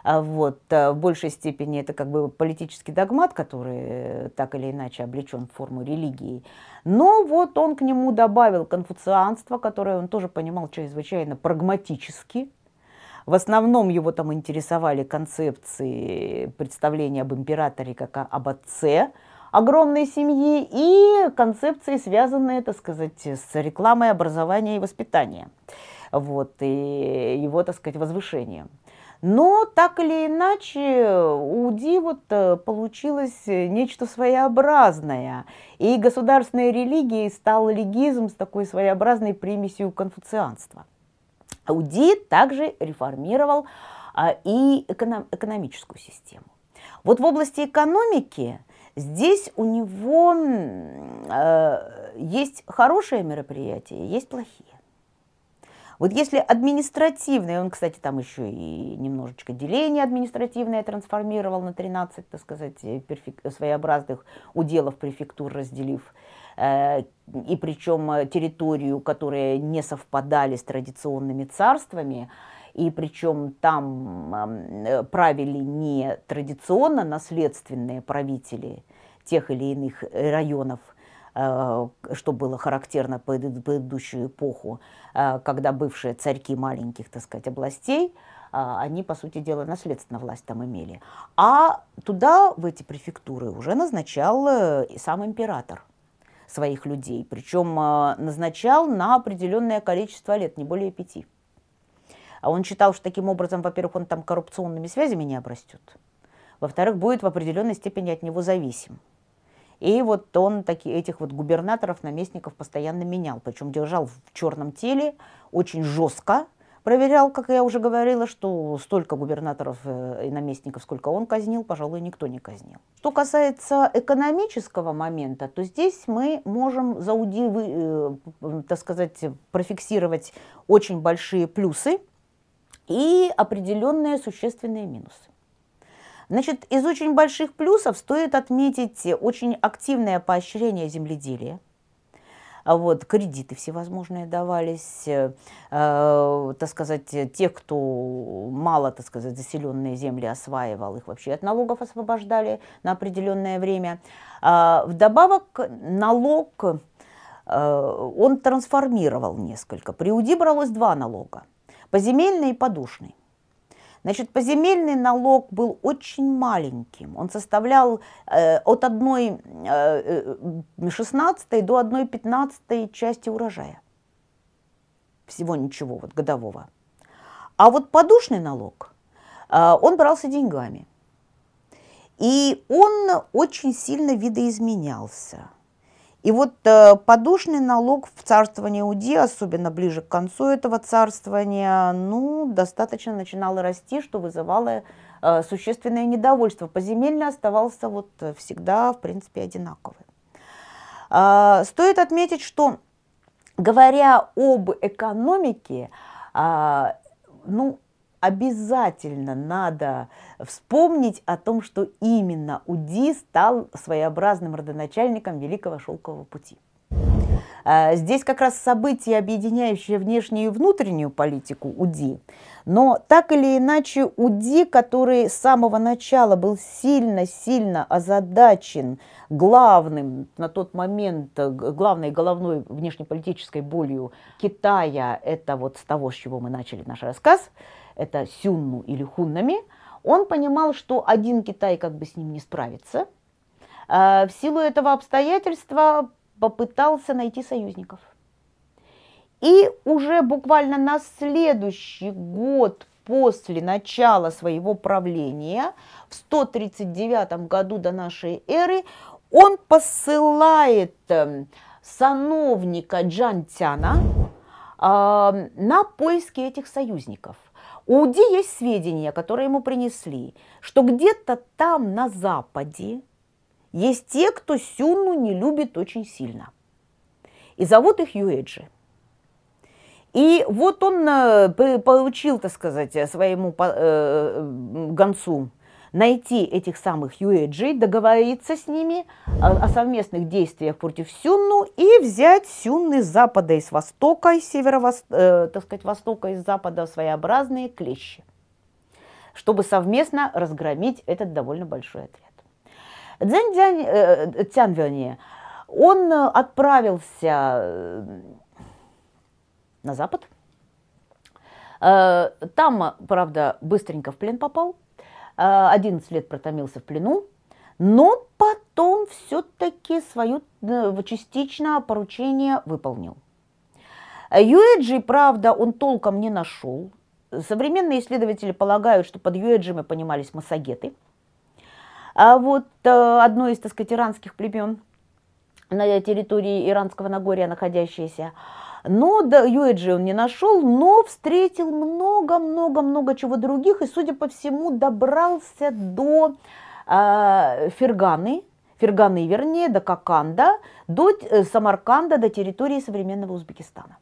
S1: А вот. Э, в большей степени это как бы политический догмат, который э, так или иначе облечен в форму религии. Но вот он к нему добавил конфуцианство, которое он тоже понимал чрезвычайно прагматически, в основном его там интересовали концепции представления об императоре как об отце огромной семьи и концепции, связанные, так сказать, с рекламой образования и воспитания. Вот, и его, так сказать, возвышением. Но так или иначе у Ди вот э, получилось э, нечто своеобразное. И государственной религией стал легизм с такой своеобразной примесью конфуцианства. У Ди также реформировал а, и экономическую систему. Вот в области экономики здесь у него э, есть хорошие мероприятия, есть плохие. Вот если административное, он, кстати, там еще и немножечко деление административное трансформировал на 13, так сказать, э, перфек... своеобразных уделов префектур разделив, э, и причем э, территорию, которые не совпадали с традиционными царствами, и причем там правили не традиционно наследственные правители тех или иных районов, Э, что было характерно по предыдущую эпоху, э, когда бывшие царьки маленьких, так сказать, областей, э, они, по сути дела, наследственно власть там имели. А туда, в эти префектуры, уже назначал сам император своих людей, причем назначал на определенное количество лет, не более пяти. А он считал, что таким образом, во-первых, он там коррупционными связями не обрастет, во-вторых, будет в определенной степени от него зависим. И вот он таки, этих вот губернаторов, наместников постоянно менял, причем держал в черном теле очень жестко, проверял, как я уже говорила, что столько губернаторов э, и наместников, сколько он казнил, пожалуй, никто не казнил. Что касается экономического момента, то здесь мы можем зауди, э, так сказать, профиксировать очень большие плюсы и определенные существенные минусы. Значит, из очень больших плюсов стоит отметить очень активное поощрение земледелия. А вот, кредиты всевозможные давались, э, так сказать, те, кто мало, так сказать, заселенные земли осваивал, их вообще от налогов освобождали на определенное время. Э, вдобавок налог, э, он трансформировал несколько. При УДИ бралось два налога, поземельный и подушный. Значит, поземельный налог был очень маленьким. Он составлял э, от 1 э, э до 1 15 части урожая. Всего ничего, вот годового. А вот подушный налог, э, он брался деньгами. И он очень сильно видоизменялся. И вот э, подушный налог в царствовании Уди, особенно ближе к концу этого царствования, ну, достаточно начинал расти, что вызывало э, существенное недовольство. По земельной оставался вот всегда, в принципе, одинаковым. А, стоит отметить, что говоря об экономике, а, ну, обязательно надо вспомнить о том, что именно УДИ стал своеобразным родоначальником Великого Шелкового пути. А, здесь как раз события, объединяющие внешнюю и внутреннюю политику УДИ. Но так или иначе УДИ, который с самого начала был сильно-сильно озадачен главным на тот момент, главной головной внешнеполитической болью Китая, это вот с того, с чего мы начали наш рассказ – это Сюнну или Хуннами, он понимал, что один Китай как бы с ним не справится. А, в силу этого обстоятельства попытался найти союзников. И уже буквально на следующий год после начала своего правления, в 139 году до нашей эры, он посылает эм, сановника Джантяна э, а, на поиски этих союзников – у Уди есть сведения, которые ему принесли, что где-то там, на Западе, есть те, кто Сюнну не любит очень сильно. И зовут их Юэджи. И вот он э, получил, так сказать, своему э, э, гонцу найти этих самых Юэджи, договориться с ними о совместных действиях против Сюнну и взять Сюнны с запада и с востока, и с северо-востока, э, так сказать, востока и с запада своеобразные клещи, чтобы совместно разгромить этот довольно большой отряд. Дзянь э, э Цян, вернее, он э, отправился э, на запад. Там, правда, быстренько в плен попал, 11 э, лет протомился в плену, но потом все-таки свое э, частично поручение выполнил. Юэджи, правда, он толком не нашел. Современные исследователи полагают, что под Юэджими понимались массагеты. А вот э, одно из, так сказать, иранских племен на территории Иранского Нагорья находящееся – но да, Юэджи он не нашел, но встретил много-много-много чего других и, судя по всему, добрался до э, Ферганы, Ферганы, вернее, до Каканда, до э, Самарканда, до территории современного Узбекистана.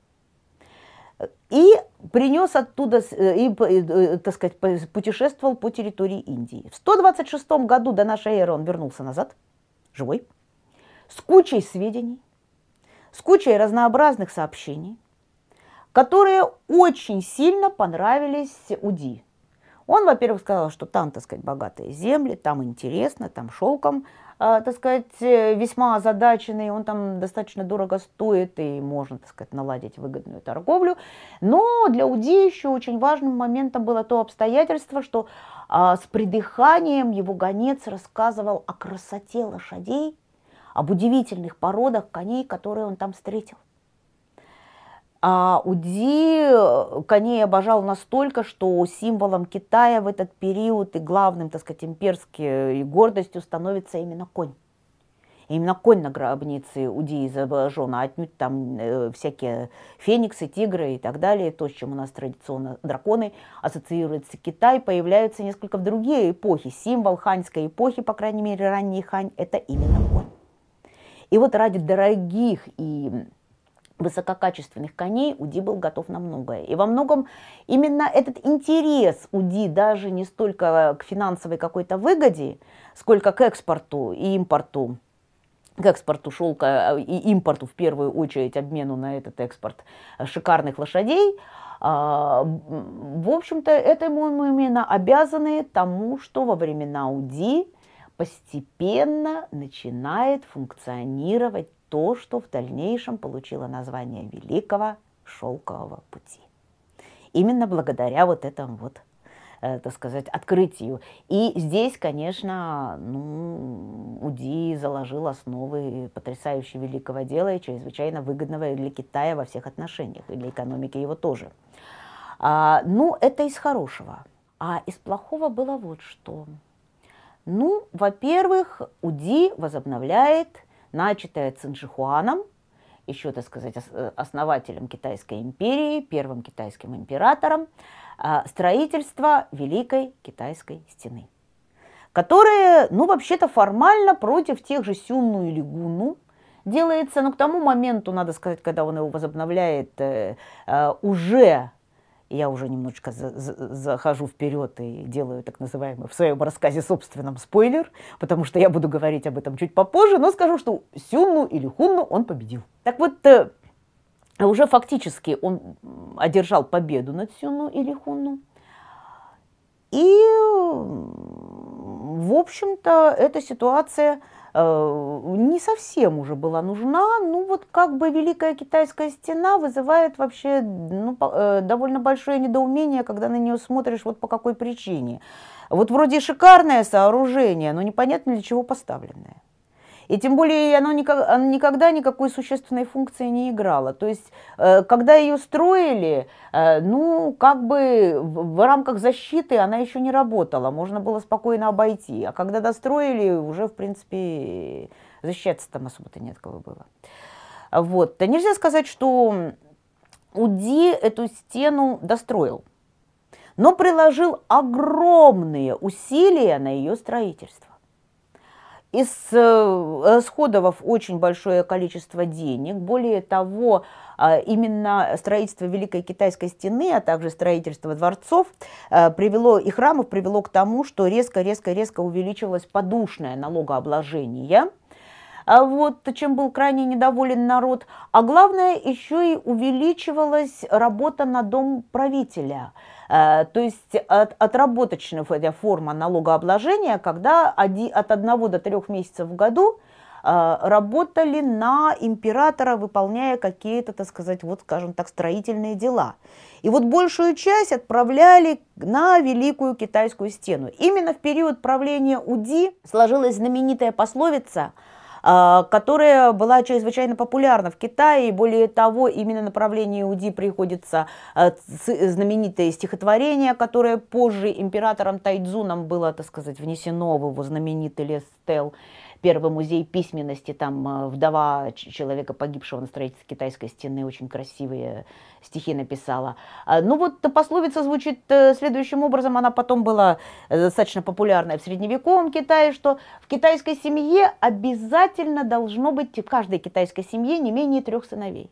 S1: И принес оттуда, э, и, э, так сказать, путешествовал по территории Индии. В 126 году до нашей эры он вернулся назад, живой, с кучей сведений, с кучей разнообразных сообщений, которые очень сильно понравились Уди. Он, во-первых, сказал, что там, так сказать, богатые земли, там интересно, там шелком, а, так сказать, э, весьма озадаченный, он там достаточно дорого стоит и можно, так сказать, наладить выгодную торговлю. Но для Уди еще очень важным моментом было то обстоятельство, что а, с придыханием его гонец рассказывал о красоте лошадей об удивительных породах коней, которые он там встретил. А Уди э, коней обожал настолько, что символом Китая в этот период и главным, так сказать, имперской э, гордостью становится именно конь. именно конь на гробнице Уди изображен, а отнюдь там э, всякие фениксы, тигры и так далее, то, с чем у нас традиционно драконы ассоциируется Китай, появляются несколько в другие эпохи. Символ ханьской эпохи, по крайней мере, ранний хань, это именно конь. И вот ради дорогих и высококачественных коней Уди был готов на многое. И во многом именно этот интерес Уди даже не столько к финансовой какой-то выгоде, сколько к экспорту и импорту к экспорту шелка и импорту, в первую очередь обмену на этот экспорт шикарных лошадей, а, в общем-то, это мы именно обязаны тому, что во времена Уди постепенно начинает функционировать то, что в дальнейшем получило название Великого Шелкового Пути. Именно благодаря вот этому вот э, так сказать, открытию. И здесь, конечно, ну, УДИ заложил основы потрясающе великого дела и чрезвычайно выгодного для Китая во всех отношениях, и для экономики его тоже. А, ну, это из хорошего. А из плохого было вот что – ну, во-первых, УДИ возобновляет начатое Цинжихуаном, еще, так сказать, э, основателем Китайской империи, первым китайским императором, а, строительство Великой Китайской стены, которая, ну, вообще-то формально против тех же Сюнну или Гуну делается, но к тому моменту, надо сказать, когда он его возобновляет, э, э, уже я уже немножечко за, за, захожу вперед и делаю так называемый в своем рассказе собственном спойлер, потому что я буду говорить об этом чуть попозже, но скажу, что Сюнну или Хунну он победил. Так вот, э, уже фактически он одержал победу над Сюнну или Хунну. И, в общем-то, эта ситуация – Э, не совсем уже была нужна. Ну вот как бы Великая Китайская стена вызывает вообще ну, э, довольно большое недоумение, когда на нее смотришь вот по какой причине. Вот вроде шикарное сооружение, но непонятно для чего поставленное. И тем более оно никак, оно никогда никакой существенной функции не играло. То есть, э, когда ее строили, э, ну, как бы в рамках защиты она еще не работала, можно было спокойно обойти. А когда достроили, уже, в принципе, защищаться там особо-то нет кого было. Вот. Да Нельзя сказать, что Уди эту стену достроил, но приложил огромные усилия на ее строительство. Исходовав э, очень большое количество денег, более того, а, именно строительство Великой Китайской стены, а также строительство дворцов э, привело, и храмов привело к тому, что резко-резко-резко увеличилось подушное налогообложение – а вот, чем был крайне недоволен народ. А главное, еще и увеличивалась работа на дом правителя. Э, то есть от, отработочная форма налогообложения, когда от одного до трех месяцев в году э, работали на императора, выполняя какие-то, так сказать, вот, скажем так, строительные дела. И вот большую часть отправляли на Великую Китайскую стену. Именно в период правления Уди сложилась знаменитая пословица – а, которая была чрезвычайно популярна в Китае. И более того, именно направлению Иуди приходится а, знаменитое стихотворение, которое позже императором Тайдзуном было, так сказать, внесено в его знаменитый лес Стел первый музей письменности, там э, вдова человека, погибшего на строительстве китайской стены, очень красивые стихи написала. А, ну вот пословица звучит э, следующим образом, она потом была э, достаточно популярная в средневековом Китае, что в китайской семье обязательно должно быть, в каждой китайской семье не менее трех сыновей.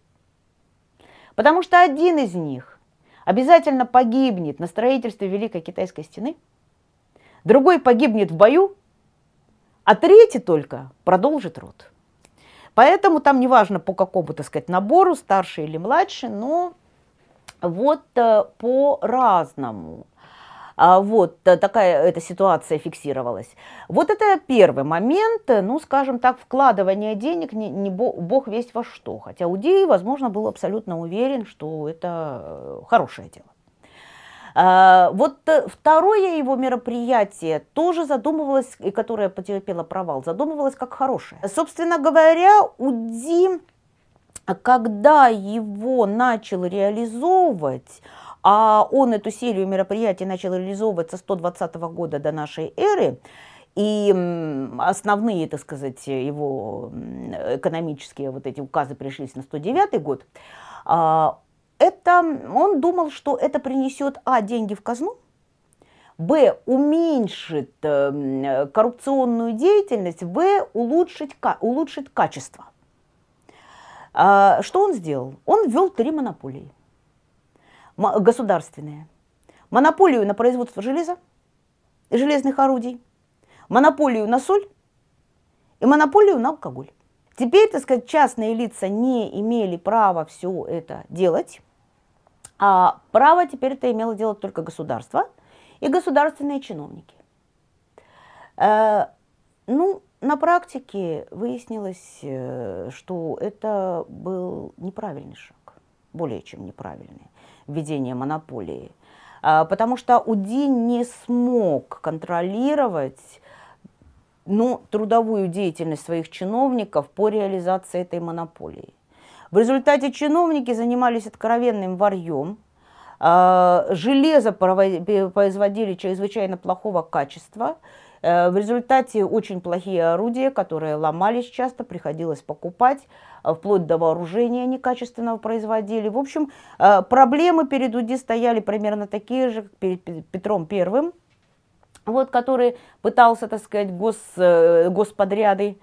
S1: Потому что один из них обязательно погибнет на строительстве Великой Китайской стены, другой погибнет в бою, а третий только продолжит род. Поэтому там неважно по какому, так сказать, набору, старше или младше, но вот э, по-разному. А, вот э, такая эта ситуация фиксировалась. Вот это первый момент, э, ну, скажем так, вкладывание денег не, не бог, бог весть во что. Хотя Удей, возможно, был абсолютно уверен, что это хорошее дело. А, вот э, второе его мероприятие тоже задумывалось, и которое потерпело провал, задумывалось как хорошее. Собственно говоря, УДИ, когда его начал реализовывать, а он эту серию мероприятий начал реализовывать со 120 года до нашей эры, и основные, так сказать, его экономические вот эти указы пришлись на 109 год, а, это он думал, что это принесет, а, деньги в казну, б, уменьшит э, коррупционную деятельность, в, улучшить улучшит качество. А, что он сделал? Он ввел три монополии государственные. Монополию на производство железа и железных орудий, монополию на соль и монополию на алкоголь. Теперь, так сказать, частные лица не имели права все это делать. А право теперь это имело дело только государство и государственные чиновники. Э, ну, на практике выяснилось, э, что это был неправильный шаг, более чем неправильный, введение монополии, а, потому что УДИ не смог контролировать ну, трудовую деятельность своих чиновников по реализации этой монополии. В результате чиновники занимались откровенным варьем, а, железо производили чрезвычайно плохого качества, э, в результате очень плохие орудия, которые ломались часто, приходилось покупать, э, вплоть до вооружения некачественного производили. В общем, э, проблемы перед УДИ стояли примерно такие же, как перед Петром Первым, вот, который пытался, так сказать, гос, господряды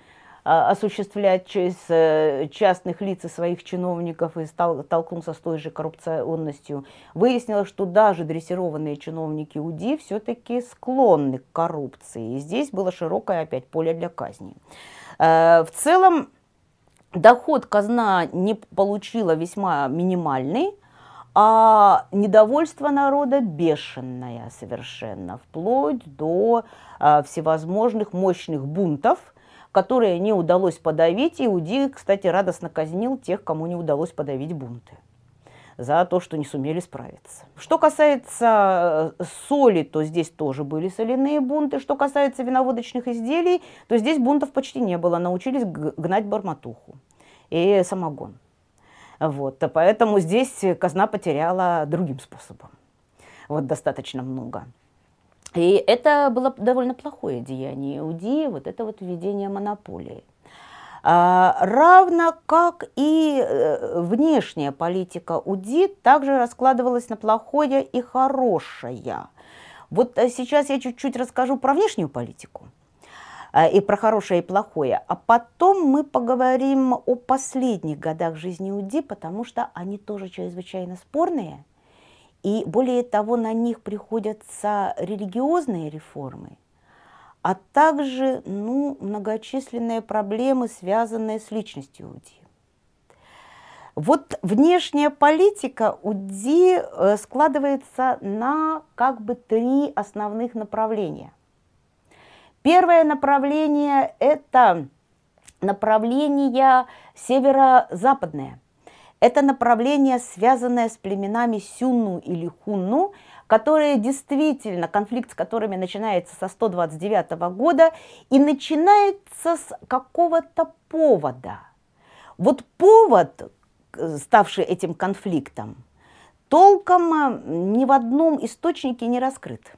S1: а, осуществлять через э, частных лиц и своих чиновников и стал, столкнулся с той же коррупционностью. Выяснилось, что даже дрессированные чиновники УДИ все-таки склонны к коррупции. И здесь было широкое опять поле для казни. Э, в целом доход казна не получила весьма минимальный, а недовольство народа бешеное совершенно, вплоть до э, всевозможных мощных бунтов – которые не удалось подавить. Иудеи, кстати, радостно казнил тех, кому не удалось подавить бунты за то, что не сумели справиться. Что касается э, соли, то здесь тоже были соляные бунты. Что касается виноводочных изделий, то здесь бунтов почти не было. Научились гнать барматуху и самогон. Вот, поэтому здесь казна потеряла другим способом. Вот достаточно много. И это было довольно плохое деяние Иудеи, вот это вот введение монополии. А, равно как и э, внешняя политика УДИ также раскладывалась на плохое и хорошее. Вот э, сейчас я чуть-чуть расскажу про внешнюю политику э, и про хорошее и плохое. А потом мы поговорим о последних годах жизни УДИ, потому что они тоже чрезвычайно спорные – и более того, на них приходятся религиозные реформы, а также ну, многочисленные проблемы, связанные с личностью Уди. Вот внешняя политика УДИ э, складывается на как бы три основных направления. Первое направление – это направление северо-западное, это направление, связанное с племенами Сюну или хунну, которые действительно, конфликт с которыми начинается со 129 года и начинается с какого-то повода. Вот повод, э, ставший этим конфликтом, толком э, ни в одном источнике не раскрыт.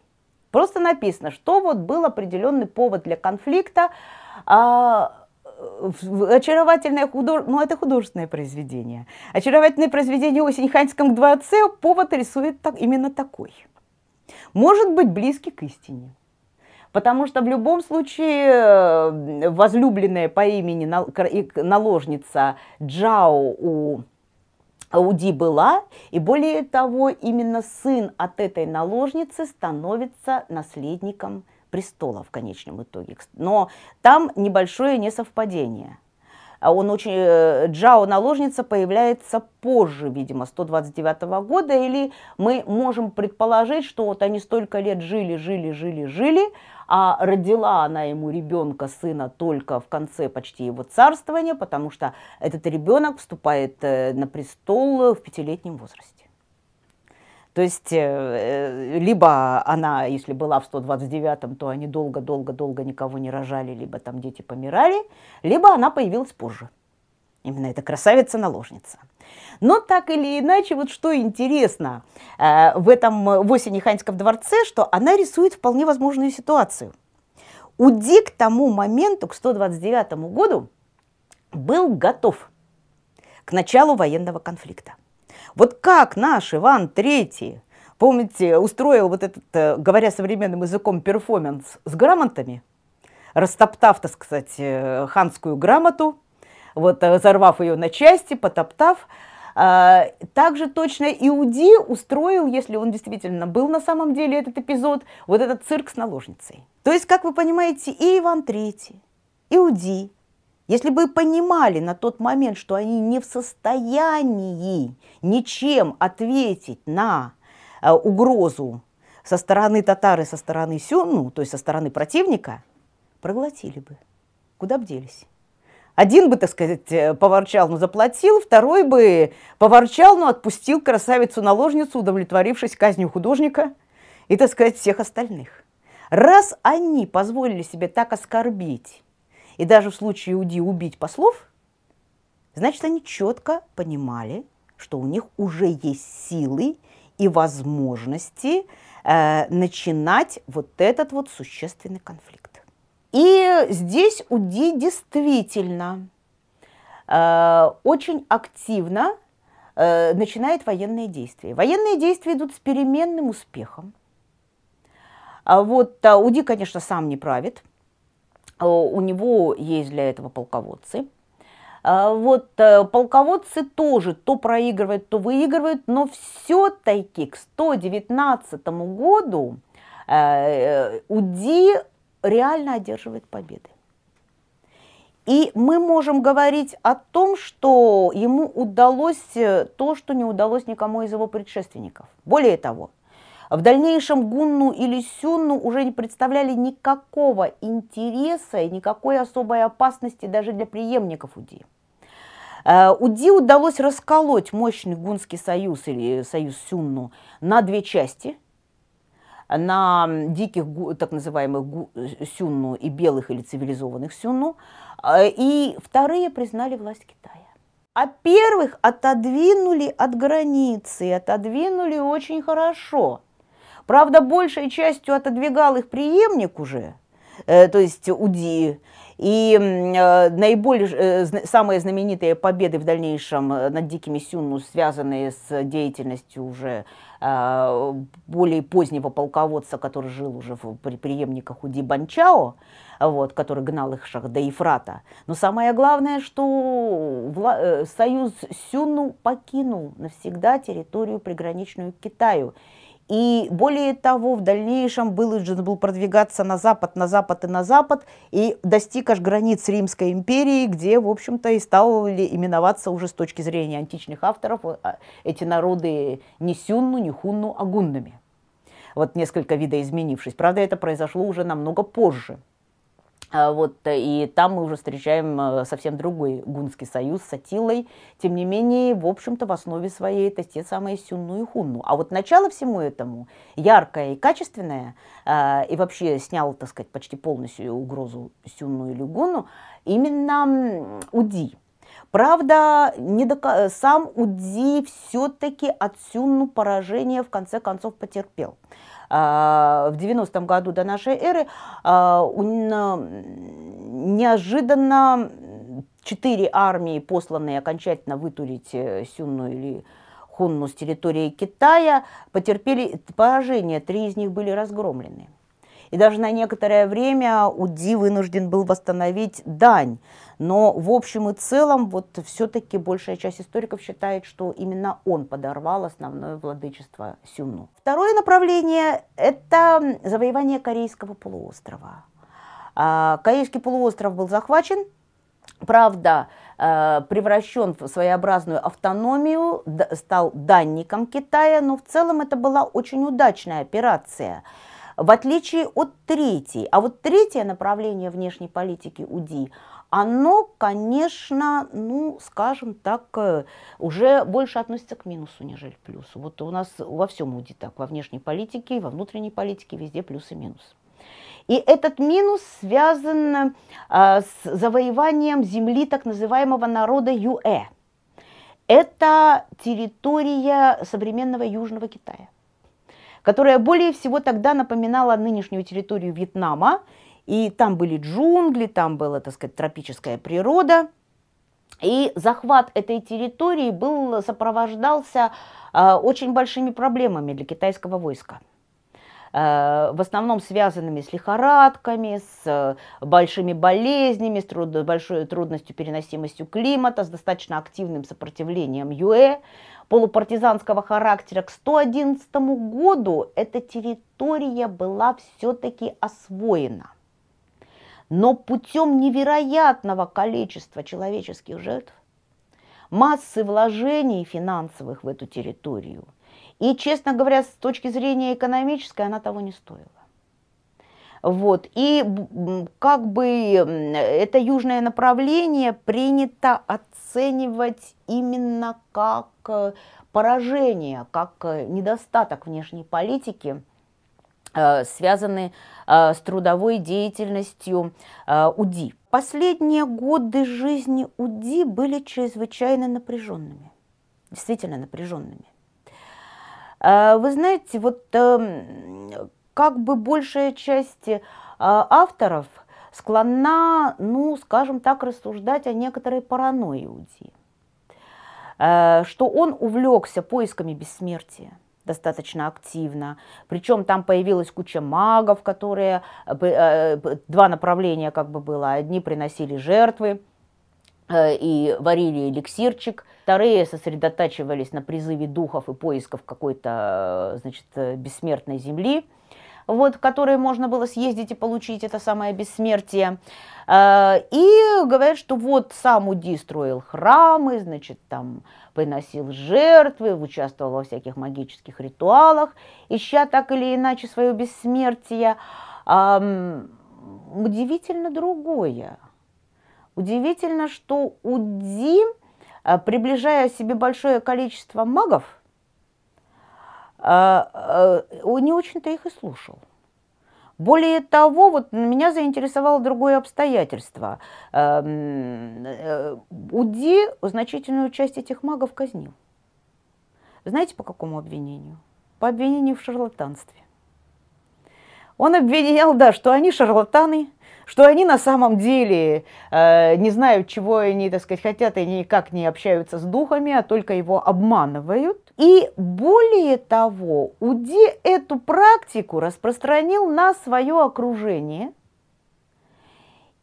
S1: Просто написано, что вот был определенный повод для конфликта, а, очаровательное худож, ну это художественное произведение. Очаровательное произведение о Синьханьском дворце повод рисует так, именно такой. Может быть, близкий к истине. Потому что в любом случае э, возлюбленная по имени наложница Джао у Ауди была, и более того, именно сын от этой наложницы становится наследником престола в конечном итоге. Но там небольшое несовпадение. А он очень, э, Джао наложница появляется позже, видимо, 129 года, или мы можем предположить, что вот они столько лет жили, жили, жили, жили, а родила она ему ребенка, сына, только в конце почти его царствования, потому что этот ребенок вступает э, на престол в пятилетнем возрасте. То есть, э, э, либо она, если была в 129-м, то они долго-долго-долго никого не рожали, либо там дети помирали, либо она появилась позже. Именно эта красавица-наложница. Но так или иначе, вот что интересно э, в этом в осени Ханьском дворце, что она рисует вполне возможную ситуацию. у Уди к тому моменту, к 129 году, был готов к началу военного конфликта. Вот как наш Иван Третий, помните, устроил вот этот, э, говоря современным языком, перформанс с грамотами, растоптав, так сказать, э, ханскую грамоту, вот э, взорвав ее на части, потоптав, также точно Иуди устроил, если он действительно был на самом деле этот эпизод, вот этот цирк с наложницей. То есть, как вы понимаете, и Иван Третий, Иуди, если бы понимали на тот момент, что они не в состоянии ничем ответить на э, угрозу со стороны татары, со стороны Сюну, то есть со стороны противника, проглотили бы. Куда бы делись? Один бы, так сказать, э, поворчал, но ну, заплатил, второй бы поворчал, но ну, отпустил красавицу-наложницу, удовлетворившись казнью художника и, так сказать, всех остальных. Раз они позволили себе так оскорбить и даже в случае Уди убить послов, значит, они четко понимали, что у них уже есть силы и возможности э, начинать вот этот вот существенный конфликт. И здесь Уди действительно э, очень активно э, начинает военные действия. Военные действия идут с переменным успехом. А вот а Уди, конечно, сам не правит – Э, у него есть для этого полководцы. Э, вот э, полководцы тоже то проигрывают, то выигрывают, но все-таки к 119 году УДИ реально одерживает победы. И мы можем говорить о том, что ему удалось то, что не удалось никому из его предшественников. Более того, в дальнейшем Гунну или Сюнну уже не представляли никакого интереса и никакой особой опасности даже для преемников Уди. Э, Уди удалось расколоть мощный гунский союз или союз Сюнну на две части – на диких так называемых э, сюнну и белых или цивилизованных сюнну, э, и вторые признали власть Китая. А первых отодвинули от границы, отодвинули очень хорошо – Правда, большей частью отодвигал их преемник уже, э, то есть Уди, и э, наиболее, э, самые знаменитые победы в дальнейшем э, над дикими Сюнну связанные с деятельностью уже э, более позднего полководца, который жил уже в, при преемниках Уди Дибанчао, вот, который гнал их шах до Ефрата. Но самое главное, что вла- э, союз Сюнну покинул навсегда территорию приграничную к Китаю – и более того, в дальнейшем Былыджин был продвигаться на запад, на запад и на запад, и достиг аж границ Римской империи, где, в общем-то, и стал именоваться уже с точки зрения античных авторов э, а, эти народы не сюнну, не хунну, а гуннами. Вот несколько видоизменившись. Правда, это произошло уже намного позже. А, вот, и там мы уже встречаем э, совсем другой гунский союз с Атилой. Тем не менее, в общем-то, в основе своей это те самые Сюнну и Хунну. А вот начало всему этому яркое и качественное, а, и вообще снял, так сказать, почти полностью угрозу Сюнну или Гуну, ну, именно Уди. Правда, не дока... сам Уди все-таки от Сюнну поражение в конце концов потерпел. А, в 90-м году до нашей эры, а, неожиданно четыре армии, посланные окончательно вытурить э, Сюнну или Хунну с территории Китая, потерпели поражение, три из них были разгромлены. И даже на некоторое время УДИ вынужден был восстановить дань. Но в общем и целом вот все-таки большая часть историков считает, что именно он подорвал основное владычество Сюну. Второе направление – это завоевание Корейского полуострова. А, Корейский полуостров был захвачен, правда, э, превращен в своеобразную автономию, стал данником Китая, но в целом это была очень удачная операция – в отличие от третьей. А вот третье направление внешней политики УДИ, оно, конечно, ну, скажем так, э, уже больше относится к минусу, нежели к плюсу. Вот у нас во всем УДИ так, во внешней политике, во внутренней политике везде плюс и минус. И этот минус связан э, с завоеванием земли так называемого народа Юэ. Это территория современного Южного Китая которая более всего тогда напоминала нынешнюю территорию Вьетнама. И там были джунгли, там была, так сказать, тропическая природа. И захват этой территории был, сопровождался э, очень большими проблемами для китайского войска а, в основном связанными с лихорадками, с э, большими болезнями, с труд, большой трудностью переносимостью климата, с достаточно активным сопротивлением ЮЭ полупартизанского характера, к 111 году эта территория была все-таки освоена. Но путем невероятного количества человеческих жертв, массы вложений финансовых в эту территорию, и, честно говоря, с точки зрения экономической она того не стоила. Вот. И как бы это южное направление принято оценивать именно как э, поражение, как э, недостаток внешней политики э, связаны с трудовой деятельностью УДИ. Последние годы жизни УДИ были чрезвычайно напряженными, действительно напряженными. Вы знаете, вот эм, как бы большая часть э, авторов склонна, ну, скажем так, рассуждать о некоторой паранойи Иудеи, э, что он увлекся поисками бессмертия достаточно активно. Причем там появилась куча магов, которые э, два направления как бы было. Одни приносили жертвы и варили эликсирчик, вторые сосредотачивались на призыве духов и поисков какой-то значит, бессмертной земли вот, в которые можно было съездить и получить это самое бессмертие. Э, и говорят, что вот сам Уди строил храмы, значит, там приносил жертвы, участвовал во всяких магических ритуалах, ища так или иначе свое бессмертие. Удивительно другое. Удивительно, что Уди, э, приближая себе большое количество магов, а, а, не очень-то их и слушал. Более того, вот меня заинтересовало другое обстоятельство. Эм, э, Уди значительную часть этих магов казнил. Знаете, по какому обвинению? По обвинению в шарлатанстве. Он обвинял, да, что они шарлатаны, что они на самом деле э, не знают, чего они, так сказать, хотят, и никак не общаются с духами, а только его обманывают. И более того, Уди эту практику распространил на свое окружение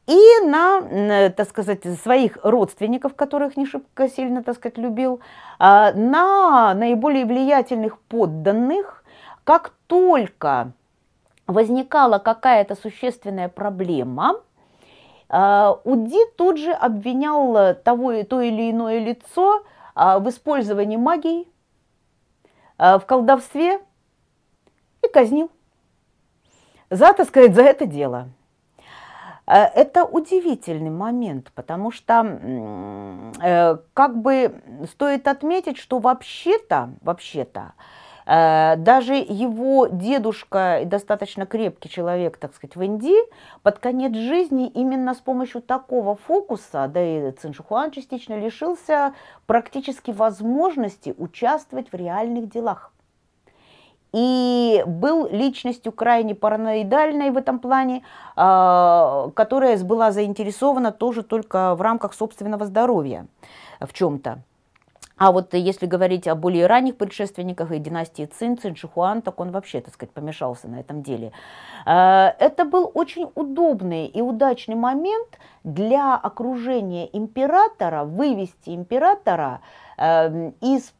S1: и на, э, так сказать, своих родственников, которых не шибко сильно, так сказать, любил, а, на наиболее влиятельных подданных. Как только возникала какая-то существенная проблема а, – Уди тут же обвинял того, то или иное лицо а, в использовании магии, Э, в колдовстве и казнил. За, так сказать, за это дело. Э, это удивительный момент, потому что э, как бы стоит отметить, что вообще-то, вообще-то, Э, даже его дедушка, достаточно крепкий человек, так сказать, в Индии, под конец жизни именно с помощью такого фокуса, да и Циншихуан частично лишился практически возможности участвовать в реальных делах. И был личностью крайне параноидальной в этом плане, э, которая была заинтересована тоже только в рамках собственного здоровья в чем-то. А вот если говорить о более ранних предшественниках и династии Цин, Цинчжихуан, так он вообще, так сказать, помешался на этом деле. Э, это был очень удобный и удачный момент для окружения императора, вывести императора эм, из,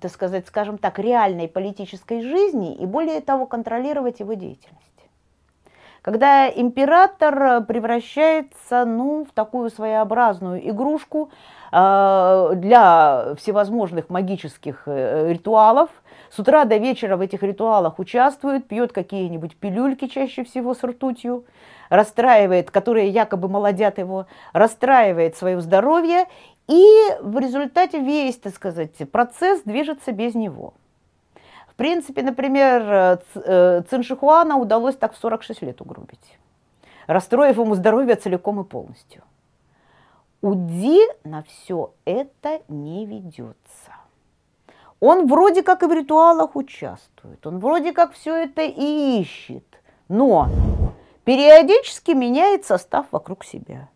S1: так сказать, скажем так, реальной политической жизни и более того контролировать его деятельность. Когда император превращается ну, в такую своеобразную игрушку, а, для всевозможных магических э, ритуалов. С утра до вечера в этих ритуалах участвует, пьет какие-нибудь пилюльки чаще всего с ртутью, расстраивает, которые якобы молодят его, расстраивает свое здоровье, и в результате весь, так сказать, процесс движется без него. В принципе, например, э, э, Циншихуана удалось так в 46 лет угробить расстроив ему здоровье целиком и полностью. Уди на все это не ведется. Он вроде как и в ритуалах участвует, он вроде как все это и ищет, но периодически меняет состав вокруг себя.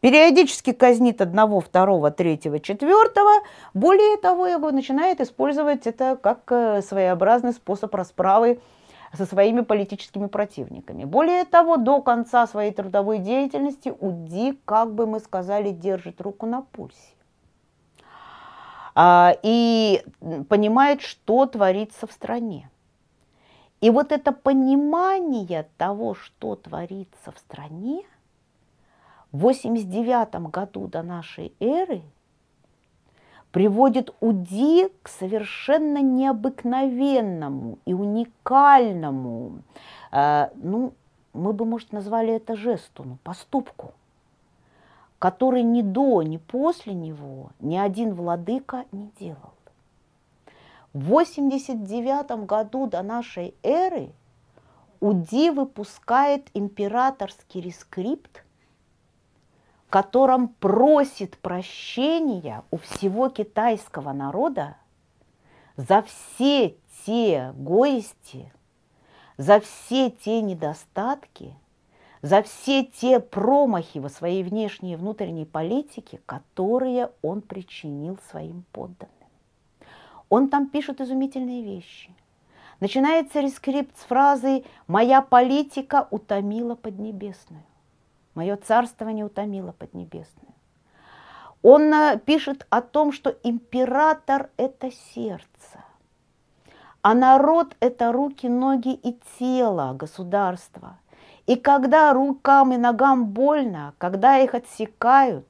S1: Периодически казнит одного, второго, третьего, четвертого. Более того, его начинает использовать это как э, своеобразный способ расправы со своими политическими противниками. Более того, до конца своей трудовой деятельности УДИ, как бы мы сказали, держит руку на пульсе а, и понимает, что творится в стране. И вот это понимание того, что творится в стране, в 89 году до нашей эры – приводит УДИ к совершенно необыкновенному и уникальному, э, ну, мы бы, может, назвали это жесту, ну, поступку, который ни до, ни после него ни один владыка не делал. В 89 году до нашей эры Уди выпускает императорский рескрипт в котором просит прощения у всего китайского народа за все те гости, за все те недостатки, за все те промахи во своей внешней и внутренней политике, которые он причинил своим подданным. Он там пишет изумительные вещи. Начинается рескрипт с фразой «Моя политика утомила Поднебесную». Мое царство не утомило поднебесное. Он э, пишет о том, что император – это сердце, а народ – это руки, ноги и тело государства. И когда рукам и ногам больно, когда их отсекают,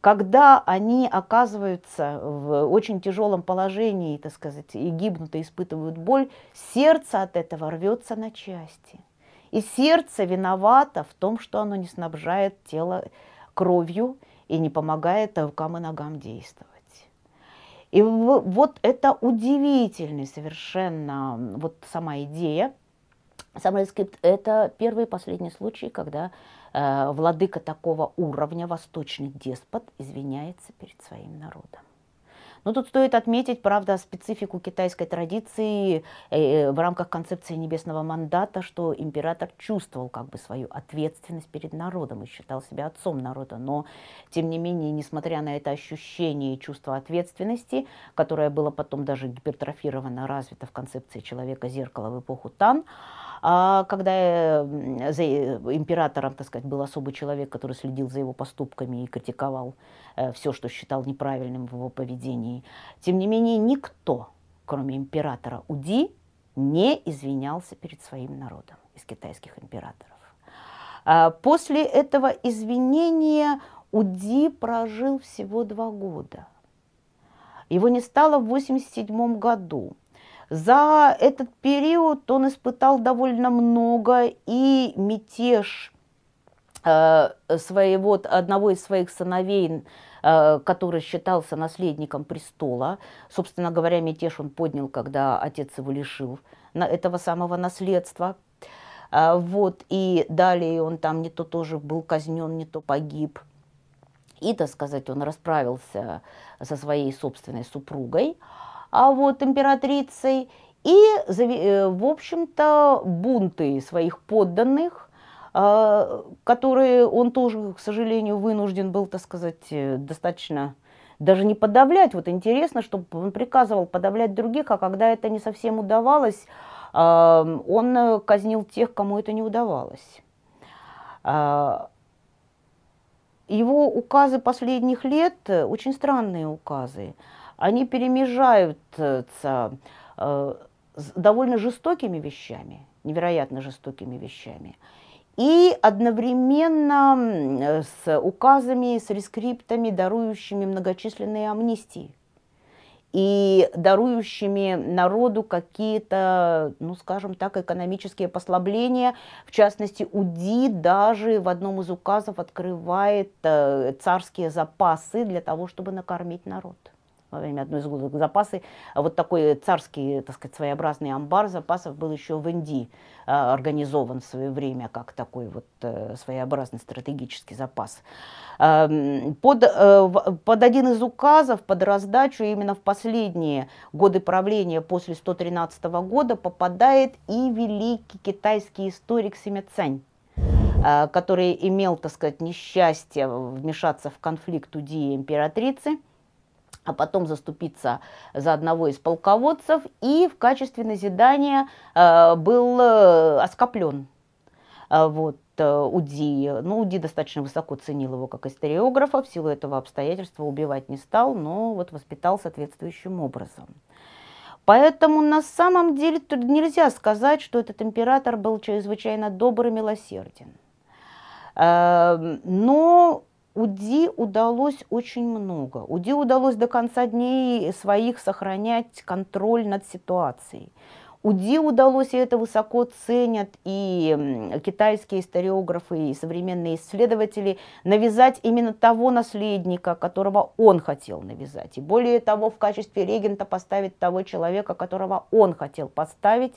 S1: когда они оказываются в очень тяжелом положении, так сказать, и гибнут и испытывают боль, сердце от этого рвется на части – и сердце виновато в том, что оно не снабжает тело кровью и не помогает рукам и ногам действовать. И вот это удивительный совершенно, вот сама идея, сам рескрипт – это первый и последний случай, когда э, владыка такого уровня, восточный деспот, извиняется перед своим народом. Но ну, тут стоит отметить, правда, специфику китайской традиции э, э, в рамках концепции небесного мандата, что император чувствовал как бы свою ответственность перед народом и считал себя отцом народа. Но, тем не менее, несмотря на это ощущение и чувство ответственности, которое было потом даже гипертрофировано, развито в концепции человека-зеркала в эпоху Тан, а, когда э, за императором, так сказать, был особый человек, который следил за его поступками и критиковал Э, все, что считал неправильным в его поведении. Тем не менее, никто, кроме императора Уди, не извинялся перед своим народом из китайских императоров. А, после этого извинения Уди прожил всего два года. Его не стало в 1987 году. За этот период он испытал довольно много и мятеж э, своего, одного из своих сыновей Э, который считался наследником престола. Собственно говоря, мятеж он поднял, когда отец его лишил на этого самого наследства. Э, вот, и далее он там не то тоже был казнен, не то погиб. И, так сказать, он расправился со своей собственной супругой, а вот императрицей. И, э, в общем-то, бунты своих подданных а, которые он тоже, к сожалению, вынужден был, так сказать, э, достаточно даже не подавлять. Вот интересно, что он приказывал подавлять других, а когда это не совсем удавалось, а, он э, казнил тех, кому это не удавалось. А, его указы последних лет э, очень странные указы. Они перемежаются с довольно жестокими вещами, невероятно жестокими вещами и одновременно с указами, с рескриптами, дарующими многочисленные амнистии и дарующими народу какие-то, ну скажем так, экономические послабления. В частности, УДИ даже в одном из указов открывает э, царские запасы для того, чтобы накормить народ во время одной из гулок запасы. А вот такой царский, так сказать, своеобразный амбар запасов был еще в Индии а, организован в свое время как такой вот э, своеобразный стратегический запас. А, под, э, под один из указов, под раздачу именно в последние годы правления после 113 года попадает и великий китайский историк Семицань который имел, так сказать, несчастье вмешаться в конфликт Удии и императрицы – а потом заступиться за одного из полководцев, и в качестве назидания э, был э, оскоплен. Э, вот. Э, Уди, ну, Уди достаточно высоко ценил его как историографа, в силу этого обстоятельства убивать не стал, но вот воспитал соответствующим образом. Поэтому на самом деле тут нельзя сказать, что этот император был чрезвычайно добр и милосерден. Эм, но Уди удалось очень много. Уди удалось до конца дней своих сохранять контроль над ситуацией. Уди удалось, и это высоко ценят и китайские историографы, и современные исследователи, навязать именно того наследника, которого он хотел навязать. И более того, в качестве регента поставить того человека, которого он хотел поставить.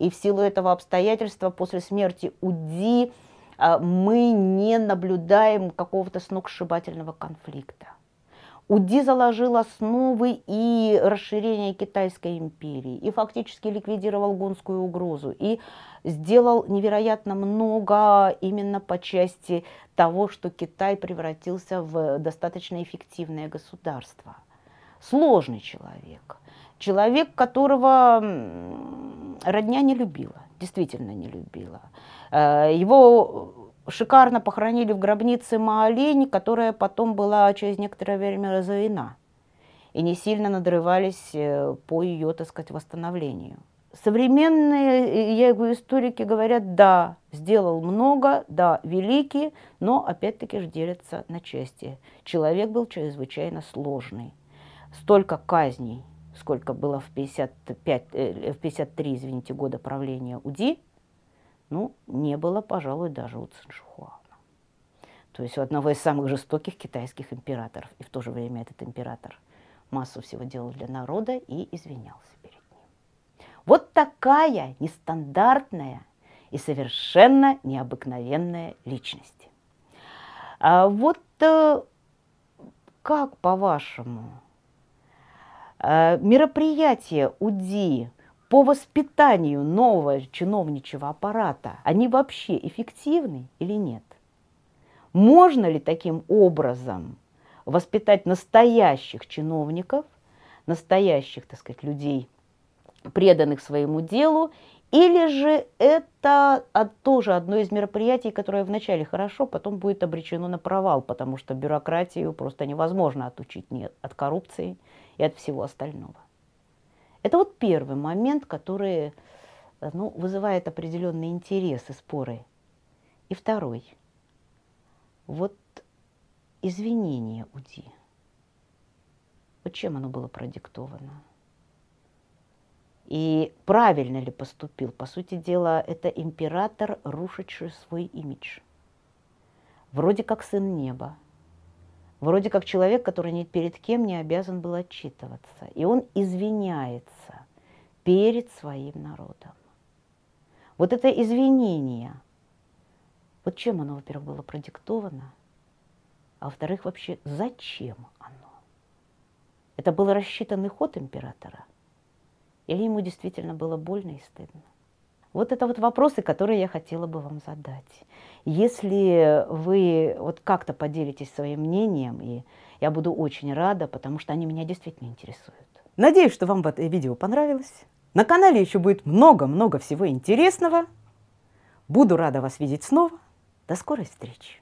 S1: И в силу этого обстоятельства после смерти Уди Э, мы не наблюдаем какого-то сногсшибательного конфликта. УДИ заложил основы и расширение Китайской империи, и фактически ликвидировал гунскую угрозу, и сделал невероятно много именно по части того, что Китай превратился в достаточно эффективное государство. Сложный человек, Человек, которого родня не любила, действительно не любила. Э, его шикарно похоронили в гробнице Маолени, которая потом была через некоторое время разорена. И не сильно надрывались э, по ее, так сказать, восстановлению. Современные, э, я говорю, историки говорят, да, сделал много, да, великий, но опять-таки же делятся на части. Человек был чрезвычайно сложный. Столько казней, сколько было в, 55, э, в 53 извините, года правления УДИ, ну, не было, пожалуй, даже у Циншухуана. То есть у одного из самых жестоких китайских императоров. И в то же время этот император массу всего делал для народа и извинялся перед ним. Вот такая нестандартная и совершенно необыкновенная личность. А вот э, как, по-вашему, Э, мероприятия УДИ по воспитанию нового чиновничего аппарата, они вообще эффективны или нет? Можно ли таким образом воспитать настоящих чиновников, настоящих, так сказать, людей, преданных своему делу, или же это тоже одно из мероприятий, которое вначале хорошо, потом будет обречено на провал, потому что бюрократию просто невозможно отучить от коррупции, и от всего остального. Это вот первый момент, который э, ну, вызывает определенный интерес и споры. И второй. Вот извинение Уди. Вот чем оно было продиктовано? И правильно ли поступил? По сути дела, это император, рушащий свой имидж. Вроде как сын неба, Вроде как человек, который ни перед кем не обязан был отчитываться. И он извиняется перед своим народом. Вот это извинение, вот чем оно, во-первых, было продиктовано, а во-вторых, вообще зачем оно? Это был рассчитанный ход императора? Или ему действительно было больно и стыдно? Вот это вот вопросы, которые я хотела бы вам задать. Если вы вот как-то поделитесь своим мнением, и я буду очень рада, потому что они меня действительно интересуют. Надеюсь, что вам это видео понравилось. На канале еще будет много-много всего интересного. Буду рада вас видеть снова. До скорой встречи!